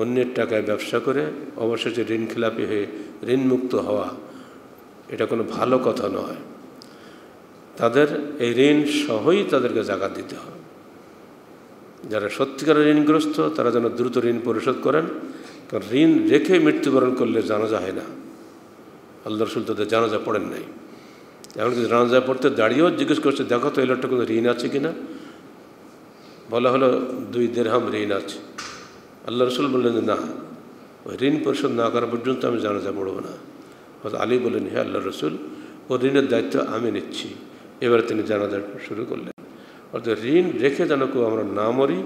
অন্যের টাকায় ব্যবসা করে অবশেষে ঋণ খেলাপি হয়ে ঋণমুক্ত হওয়া এটা কোনো ভালো কথা নয় তাদের এই ঋণ সহই তাদেরকে জাগা দিতে হবে যারা সত্যিকারের ঋণগ্রস্ত তারা যেন দ্রুত ঋণ পরিশোধ করেন কারণ ঋণ রেখে মৃত্যুবরণ করলে জানাজা হয় না আল্লাহ রসুল তাদের জানাজা পড়েন নাই এমনকি জানাজা পড়তে দাঁড়িয়েও জিজ্ঞেস করছে দেখো তো এই লোকটা কোনো ঋণ আছে কি না বলা হলো দুই দেড়হাম ঋণ আছে আল্লাহ রসুল বললেন যে না ওই ঋণ পরিশোধ না করা পর্যন্ত আমি জানাজা পড়ব না আলী বললেন হ্যাঁ আল্লাহ রসুল ও ঋণের দায়িত্ব আমি নিচ্ছি এবার তিনি জানাজা শুরু করলেন অর্থাৎ ঋণ রেখে যেন কেউ আমরা না মরি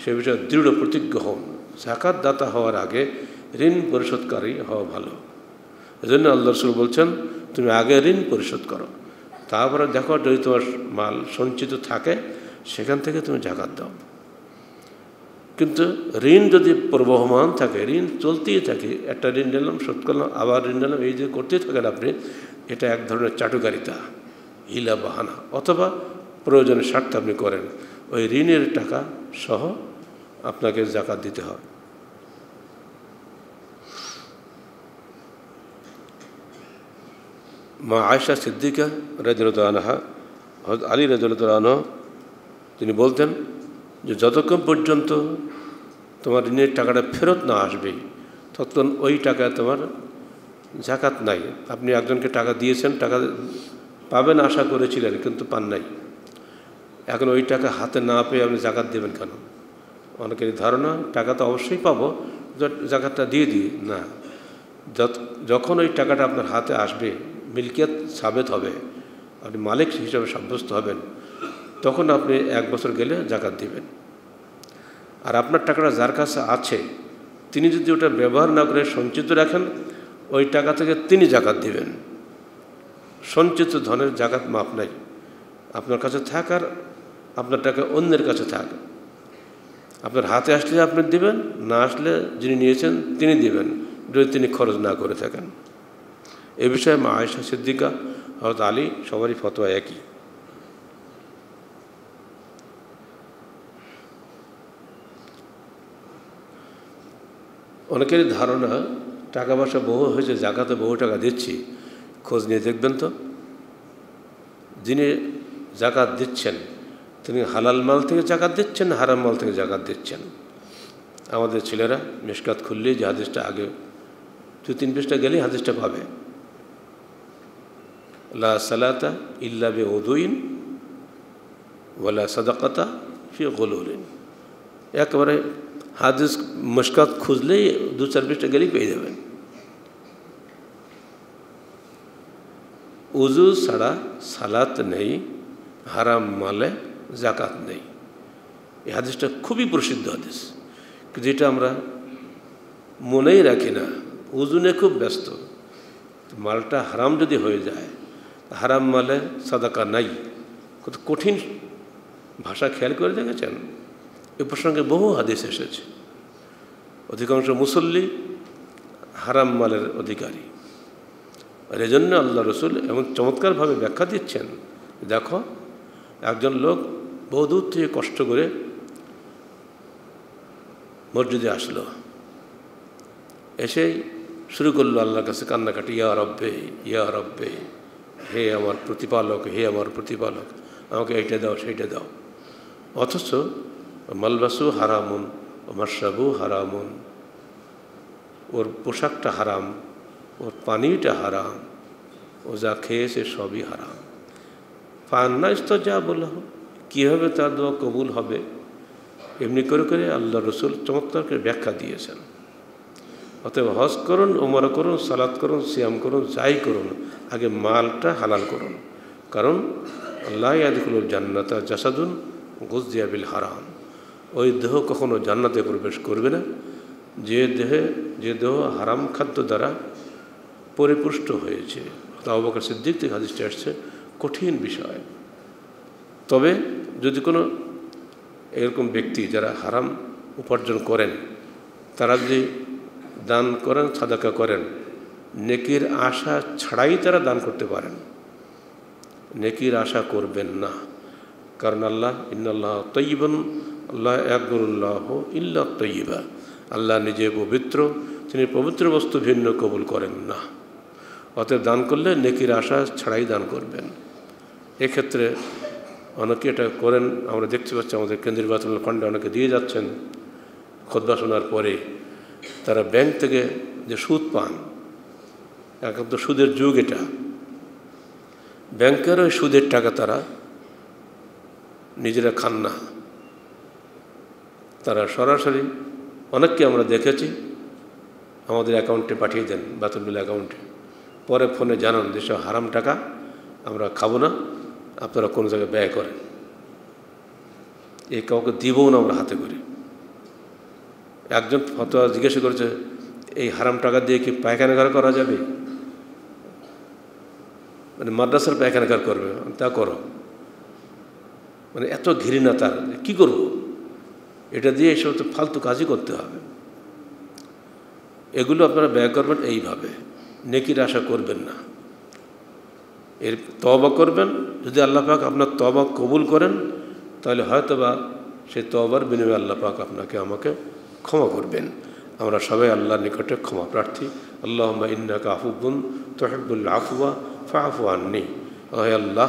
সে বিষয়ে দৃঢ় প্রতিজ্ঞ হন জাকাত দাতা হওয়ার আগে ঋণ পরিশোধকারী হওয়া ভালো এজন্য আল্লাহ রসুল বলছেন তুমি আগে ঋণ পরিশোধ করো তারপরে দেখো যদি তোমার মাল সঞ্চিত থাকে সেখান থেকে তুমি জাকাত দাও কিন্তু ঋণ যদি প্রবহমান থাকে ঋণ চলতেই থাকে একটা ঋণ নিলাম শোধ করলাম আবার ঋণ নিলাম এই যে করতেই থাকেন আপনি এটা এক ধরনের চাটুকারিতা ইলা বাহানা অথবা প্রয়োজনে স্বার্থে আপনি করেন ওই ঋণের টাকা সহ আপনাকে জাকাত দিতে হয় মা আয়সা সিদ্দিকা রাজনতানহা হজ আলী রাজনতানহ তিনি বলতেন যে যতক্ষণ পর্যন্ত তোমার ঋণের টাকাটা ফেরত না আসবে ততক্ষণ ওই টাকা তোমার জাকাত নাই আপনি একজনকে টাকা দিয়েছেন টাকা পাবেন আশা করেছিলেন কিন্তু পান নাই এখন ওই টাকা হাতে না পেয়ে আপনি জাকাত দেবেন কেন অনেকের ধারণা টাকা তো অবশ্যই পাবো জাকাতটা দিয়ে দিই না যখন ওই টাকাটা আপনার হাতে আসবে মিল্কিয়াত সাবেত হবে আপনি মালিক হিসাবে সাব্যস্ত হবেন তখন আপনি এক বছর গেলে জাকাত দিবেন আর আপনার টাকাটা যার কাছে আছে তিনি যদি ওটা ব্যবহার না করে সঞ্চিত রাখেন ওই টাকা থেকে তিনি জাকাত দিবেন সঞ্চিত ধনের জাগাত মাপ নাই আপনার কাছে থাক আর আপনার টাকা অন্যের কাছে থাক আপনার হাতে আসলে আপনি দিবেন না আসলে যিনি নিয়েছেন তিনি দিবেন যদি তিনি খরচ না করে থাকেন এ বিষয়ে মা আয়সা সিদ্দিকা হরত আলী সবারই ফতোয়া একই অনেকেরই ধারণা টাকা পয়সা বহু হয়েছে জাগাতে বহু টাকা দিচ্ছি খোঁজ নিয়ে দেখবেন তো যিনি জাকাত দিচ্ছেন তিনি হালাল মাল থেকে জাকাত দিচ্ছেন হারাম মাল থেকে জাকাত দিচ্ছেন আমাদের ছেলেরা মেশকাত খুললেই যে হাদিসটা আগে দু তিন পেজটা গেলেই হাদিসটা পাবে লা সালাতা ইল্লা বে ওদুইন ওলা সাদাকাতা ফি গোলরিন একেবারে হাদিস মুশকাত খুঁজলেই দু চার পেজটা গেলেই পেয়ে যাবেন উজু ছাড়া সালাত নেই হারাম মালে জাকাত নেই এই হাদিসটা খুবই প্রসিদ্ধ হাদিস যেটা আমরা মনেই রাখি না উজুনে খুব ব্যস্ত মালটা হারাম যদি হয়ে যায় হারাম মালে সাদাকা নাই কত কঠিন ভাষা খেয়াল করে দেখেছেন এ প্রসঙ্গে বহু হাদিস এসেছে অধিকাংশ মুসল্লি হারাম মালের অধিকারী আর এজন্য আল্লাহ রসুল এবং চমৎকারভাবে ব্যাখ্যা দিচ্ছেন দেখো একজন লোক বহুদূর থেকে কষ্ট করে মসজিদে আসলো এসেই শুরু করলো আল্লাহর কাছে কান্নাকাটি ইয়া রব্বে ইয়া রব্বে হে আমার প্রতিপালক হে আমার প্রতিপালক আমাকে এইটা দাও সেইটা দাও অথচ মালবাসু হারামুন মাসাবু হারামুন ওর পোশাকটা হারাম ওর পানিটা হারাম ও যা খেয়েছে সবই হারাম ফান্নাস তো যা বলা হোক কীভাবে তার দোয়া কবুল হবে এমনি করে করে আল্লাহ রসুল চমৎকারকে ব্যাখ্যা দিয়েছেন অতএব হজ করুন ওমর করুন সালাদ করুন শ্যাম করুন যাই করুন আগে মালটা হালাল করুন কারণ আল্লাহ আদিকুল জান্নাতা জাসাদুন গুজিয়াবিল হারাম ওই দেহ কখনো জান্নাতে প্রবেশ করবে না যে দেহে যে দেহ হারাম খাদ্য দ্বারা পরিপুষ্ট হয়েছে তাওবাকার সিদ্দিক থেকে হাদিসটি আসছে কঠিন বিষয় তবে যদি কোনো এরকম ব্যক্তি যারা হারাম উপার্জন করেন তারা যদি দান করেন সাদাকা করেন নেকির আশা ছাড়াই তারা দান করতে পারেন নেকির আশা করবেন না কারণ আল্লাহ ইন্নআল্লাহ তৈবন আল্লাহ একবরুল্লাহ ইল্লা তৈবা আল্লাহ নিজে পবিত্র তিনি পবিত্র বস্তু ভিন্ন কবুল করেন না অতএব দান করলে নেকির আশা ছাড়াই দান করবেন এক্ষেত্রে অনেকে এটা করেন আমরা দেখতে পাচ্ছি আমাদের কেন্দ্রীয় বাতন ফান্ডে অনেকে দিয়ে যাচ্ছেন খোদ্া শোনার পরে তারা ব্যাংক থেকে যে সুদ পান একান্ত সুদের যুগ এটা ব্যাংকের ওই সুদের টাকা তারা নিজেরা খান না তারা সরাসরি অনেককে আমরা দেখেছি আমাদের অ্যাকাউন্টে পাঠিয়ে দেন বাতুল্লুল অ্যাকাউন্টে পরে ফোনে জানান যেসব হারাম টাকা আমরা খাবো না আপনারা কোনো জায়গায় ব্যয় করেন এই কাউকে দিবও না আমরা হাতে করে একজন ফতোয়া জিজ্ঞাসা করেছে এই হারাম টাকা দিয়ে কি পায়খানা ঘর করা যাবে মানে মাদ্রাসার পায়খানা ঘর করবে তা করো মানে এত ঘৃণা তার কি করব এটা দিয়ে এসব তো ফালতু কাজই করতে হবে এগুলো আপনারা ব্যয় করবেন এইভাবে নেকির আশা করবেন না এর তবা করবেন যদি আল্লাপাক আপনার তবা কবুল করেন তাহলে হয়তোবা সেই তবার বিনিময়ে আল্লাপাক আপনাকে আমাকে ক্ষমা করবেন আমরা সবাই আল্লাহর নিকটে ক্ষমা প্রার্থী আল্লাহ ইন্না কাহুবুন তহেবুল আফুয়া ফাহফু আননি হে আল্লাহ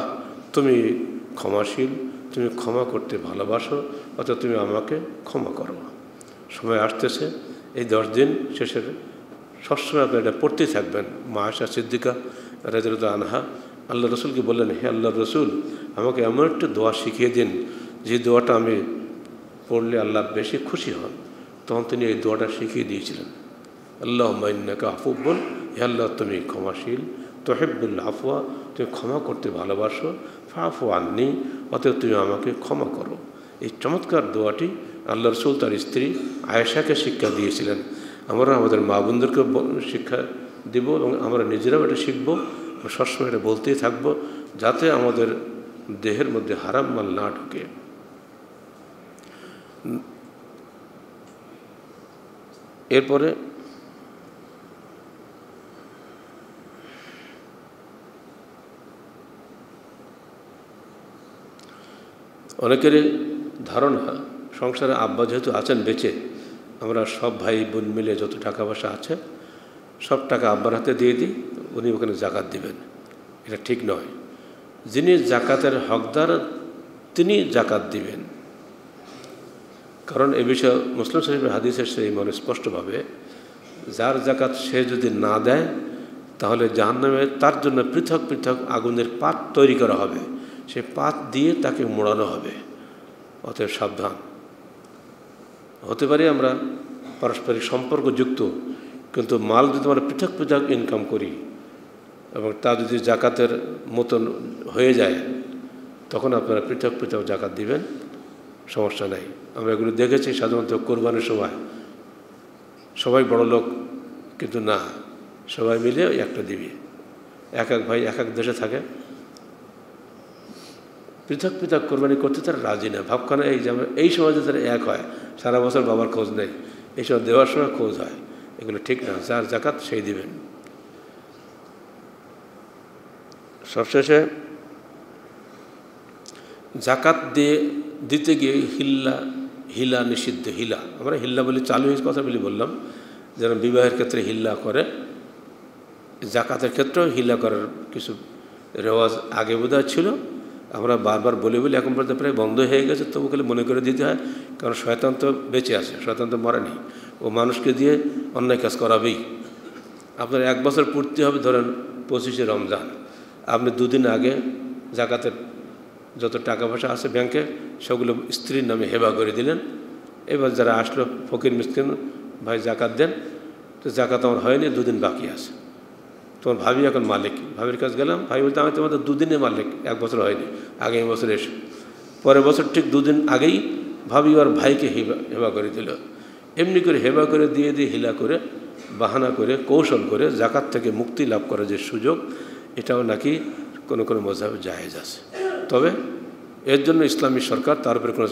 তুমি ক্ষমাশীল তুমি ক্ষমা করতে ভালোবাসো অর্থাৎ তুমি আমাকে ক্ষমা করো সময় আসতেছে এই দশ দিন শেষের সবসময় আপনি এটা পড়তেই থাকবেন মাহাশা সিদ্দিকা রাজরুদ আনহা আল্লাহ রসুলকে বললেন হে আল্লাহ রসুল আমাকে এমন একটা দোয়া শিখিয়ে দিন যে দোয়াটা আমি পড়লে আল্লাহ বেশি খুশি হন তখন তিনি এই দোয়াটা শিখিয়ে দিয়েছিলেন আল্লাহ মাইনাকে আফুব্বল হে আল্লাহ তুমি ক্ষমাশীল তহেবুল আফুয়া তুমি ক্ষমা করতে ভালোবাসো ফাফু আননি অতএব তুমি আমাকে ক্ষমা করো এই চমৎকার দোয়াটি আল্লাহ রসুল তার স্ত্রী আয়েশাকে শিক্ষা দিয়েছিলেন আমরা আমাদের মা বন্ধুকে শিক্ষা দিব এবং আমরা নিজেরাও এটা শিখবো সবসময় এটা বলতেই থাকবো যাতে আমাদের দেহের মধ্যে হারাম মাল না ঢুকে এরপরে অনেকেরই ধারণা সংসারে আব্বা যেহেতু আছেন বেঁচে আমরা সব ভাই বোন মিলে যত টাকা পয়সা আছে সব টাকা আব্বার হাতে দিয়ে দিই উনি ওখানে জাকাত দিবেন এটা ঠিক নয় যিনি জাকাতের হকদার তিনি জাকাত দিবেন কারণ এ বিষয়ে মুসলিম শরীফের হাদিসের সেই মনে স্পষ্টভাবে যার জাকাত সে যদি না দেয় তাহলে জাহান্নামে তার জন্য পৃথক পৃথক আগুনের পাত তৈরি করা হবে সে পাত দিয়ে তাকে মোড়ানো হবে অতএব সাবধান হতে পারি আমরা পারস্পরিক সম্পর্কযুক্ত কিন্তু মাল যদি আমরা পৃথক পৃথক ইনকাম করি এবং তা যদি জাকাতের মতন হয়ে যায় তখন আপনারা পৃথক পৃথক জাকাত দিবেন সমস্যা নাই আমরা এগুলো দেখেছি সাধারণত কোরবানির সময় সবাই বড় লোক কিন্তু না সবাই মিলে একটা দিবে এক এক ভাই এক এক দেশে থাকে পৃথক পৃথক কোরবানি করতে তারা রাজি না ভাবখানা এই যেমন এই সমাজে তারা এক হয় সারা বছর বাবার খোঁজ নেই এইসব দেওয়ার সময় খোঁজ হয় এগুলো ঠিক না যার জাকাত সেই দিবেন সবশেষে জাকাত দিয়ে দিতে গিয়ে হিল্লা হিলা নিষিদ্ধ হিলা আমরা হিল্লা বলি চালু হয়েছে কথা বলি বললাম যেন বিবাহের ক্ষেত্রে হিল্লা করে জাকাতের ক্ষেত্রেও হিলা করার কিছু রেওয়াজ আগে বোধ ছিল আমরা বারবার বলে বলি এখন পর্যন্ত প্রায় বন্ধ হয়ে গেছে তবু খালি মনে করে দিতে হয় কারণ শয়তান তো বেঁচে আছে শয়তান তো মরেনি ও মানুষকে দিয়ে অন্যায় কাজ করাবেই আপনার এক বছর পূর্তি হবে ধরেন পঁচিশে রমজান আপনি দুদিন আগে জাকাতের যত টাকা পয়সা আছে ব্যাংকে সেগুলো স্ত্রীর নামে হেবা করে দিলেন এবার যারা আসলো ফকির মিসকিন ভাই জাকাত দেন তো জাকাত আমার হয়নি দুদিন বাকি আছে তোমার ভাবি এখন মালিক ভাবির কাছ গেলাম ভাবি বলতে আমি তোমাদের দুদিনে মালিক এক বছর হয়নি আগামী বছর এসে পরের বছর ঠিক দুদিন আগেই ভাবি ওর ভাইকে হেবা হেবা করে দিল এমনি করে হেবা করে দিয়ে দিয়ে হিলা করে বাহানা করে কৌশল করে জাকাত থেকে মুক্তি লাভ করার যে সুযোগ এটাও নাকি কোনো কোনো মজাব জায়েজ আছে তবে এর জন্য ইসলামী সরকার তার উপরে কোনো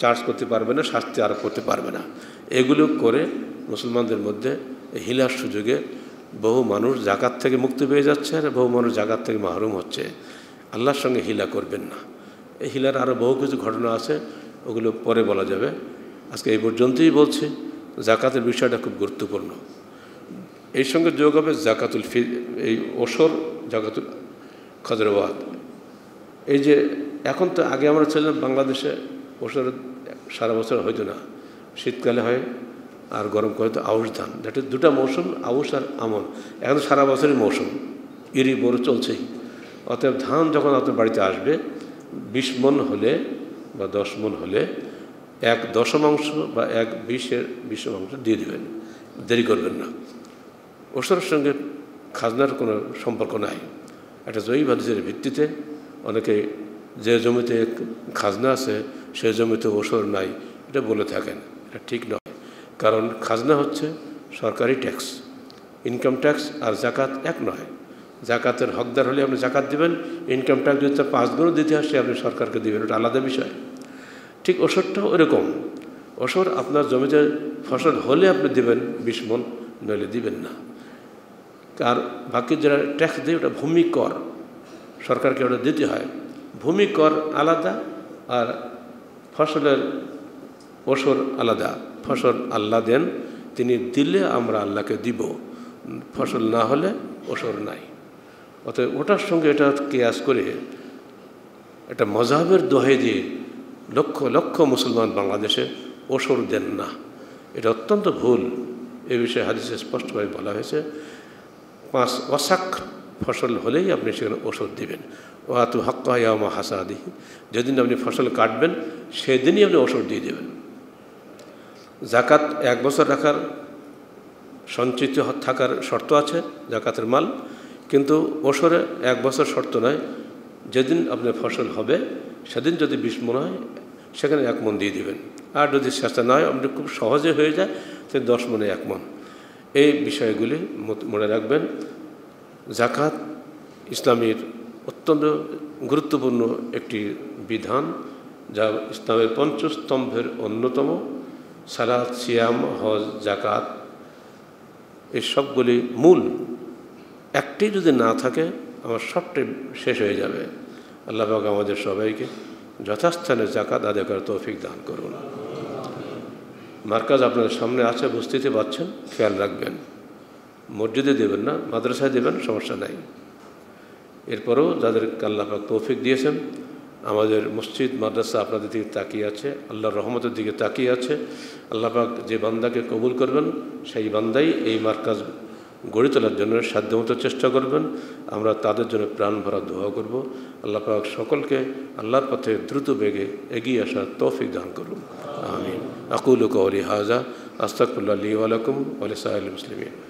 চার্জ করতে পারবে না শাস্তি আরোপ করতে পারবে না এগুলো করে মুসলমানদের মধ্যে হিলার সুযোগে বহু মানুষ জাকাত থেকে মুক্তি পেয়ে যাচ্ছে আর বহু মানুষ জাকাত থেকে মাহরুম হচ্ছে আল্লাহর সঙ্গে হিলা করবেন না এই হিলার আরও বহু কিছু ঘটনা আছে ওগুলো পরে বলা যাবে আজকে এই পর্যন্তই বলছি জাকাতের বিষয়টা খুব গুরুত্বপূর্ণ এই সঙ্গে যোগ হবে জাকাতুল ফি এই ওসর জাকাতুল খদরাবাদ এই যে এখন তো আগে আমরা ছিলাম বাংলাদেশে ওসর সারা বছর হইতো না শীতকালে হয় আর গরম করে তো আউশ ধান যেটা দুটা মৌসুম আউশ আর আমন এখন সারা বছরই মৌসুম ইরি বড় চলছেই অতএব ধান যখন আপনার বাড়িতে আসবে বিশ মন হলে বা দশ মন হলে এক দশমাংশ বা এক বিশের বিশমাংশ দিয়ে দেবেন দেরি করবেন না ওষুধের সঙ্গে খাজনার কোনো সম্পর্ক নাই একটা জৈব বাণিজ্যের ভিত্তিতে অনেকে যে জমিতে খাজনা আছে সে জমিতে ওষুধ নাই এটা বলে থাকেন এটা ঠিক নয় কারণ খাজনা হচ্ছে সরকারি ট্যাক্স ইনকাম ট্যাক্স আর জাকাত এক নয় জাকাতের হকদার হলে আপনি জাকাত দেবেন ইনকাম ট্যাক্স যদি তার পাঁচ গুণ দিতে আসে আপনি সরকারকে দেবেন ওটা আলাদা বিষয় ঠিক ওষুধটাও এরকম ওষুধ আপনার জমিতে ফসল হলে আপনি দেবেন বিশ মন নইলে দিবেন না আর বাকি যারা ট্যাক্স দেয় ওটা ভূমি কর সরকারকে ওটা দিতে হয় ভূমি কর আলাদা আর ফসলের ওষুধ আলাদা ফসল আল্লাহ দেন তিনি দিলে আমরা আল্লাহকে দিব ফসল না হলে ওসর নাই অতএব ওটার সঙ্গে এটা কেয়াস করে একটা মজাহের দোহে দিয়ে লক্ষ লক্ষ মুসলমান বাংলাদেশে ওসর দেন না এটা অত্যন্ত ভুল এ বিষয়ে হাদিসে স্পষ্টভাবে বলা হয়েছে পাঁচ অশাক ফসল হলেই আপনি সেখানে ওষুধ দেবেন ওয়াতু হাক্কা ইয়ামা দিহি যেদিন আপনি ফসল কাটবেন সেদিনই আপনি ওষুধ দিয়ে দেবেন জাকাত এক বছর রাখার সঞ্চিত থাকার শর্ত আছে জাকাতের মাল কিন্তু বছরে এক বছর শর্ত নয় যেদিন আপনার ফসল হবে সেদিন যদি বিষ মনে হয় সেখানে এক মন দিয়ে দেবেন আর যদি চেষ্টা নয় আপনি খুব সহজে হয়ে যায় তো দশ মনে এক মন এই বিষয়গুলি মনে রাখবেন জাকাত ইসলামের অত্যন্ত গুরুত্বপূর্ণ একটি বিধান যা ইসলামের পঞ্চস্তম্ভের অন্যতম সালাদ সিয়াম হজ জাকাত এসবগুলি মূল একটি যদি না থাকে আমার সবটাই শেষ হয়ে যাবে আল্লাহবাক আমাদের সবাইকে যথাস্থানে জাকাত আদায় করার তৌফিক দান করুন মার্কাজ আপনাদের সামনে আছে বুঝতেই পারছেন খেয়াল রাখবেন মসজিদে দেবেন না মাদ্রাসায় দেবেন সমস্যা নাই এরপরেও যাদের আল্লাপাক তৌফিক দিয়েছেন আমাদের মসজিদ মাদ্রাসা আপনাদের দিকে তাকিয়ে আছে আল্লাহর রহমতের দিকে তাকিয়ে আছে আল্লাহ পাক যে বান্দাকে কবুল করবেন সেই বান্দাই এই মার্কাজ গড়ে তোলার জন্য সাধ্যমতো চেষ্টা করবেন আমরা তাদের জন্য প্রাণ ভরা দোয়া করব আল্লাহ পাক সকলকে আল্লাহর পথে দ্রুত বেগে এগিয়ে আসার তৌফিক দান করুন আমিন আকুল কৌলি হাজা আস্তাকুল্লা আলী আলাইকুম আলিসাহ মুসলিমিন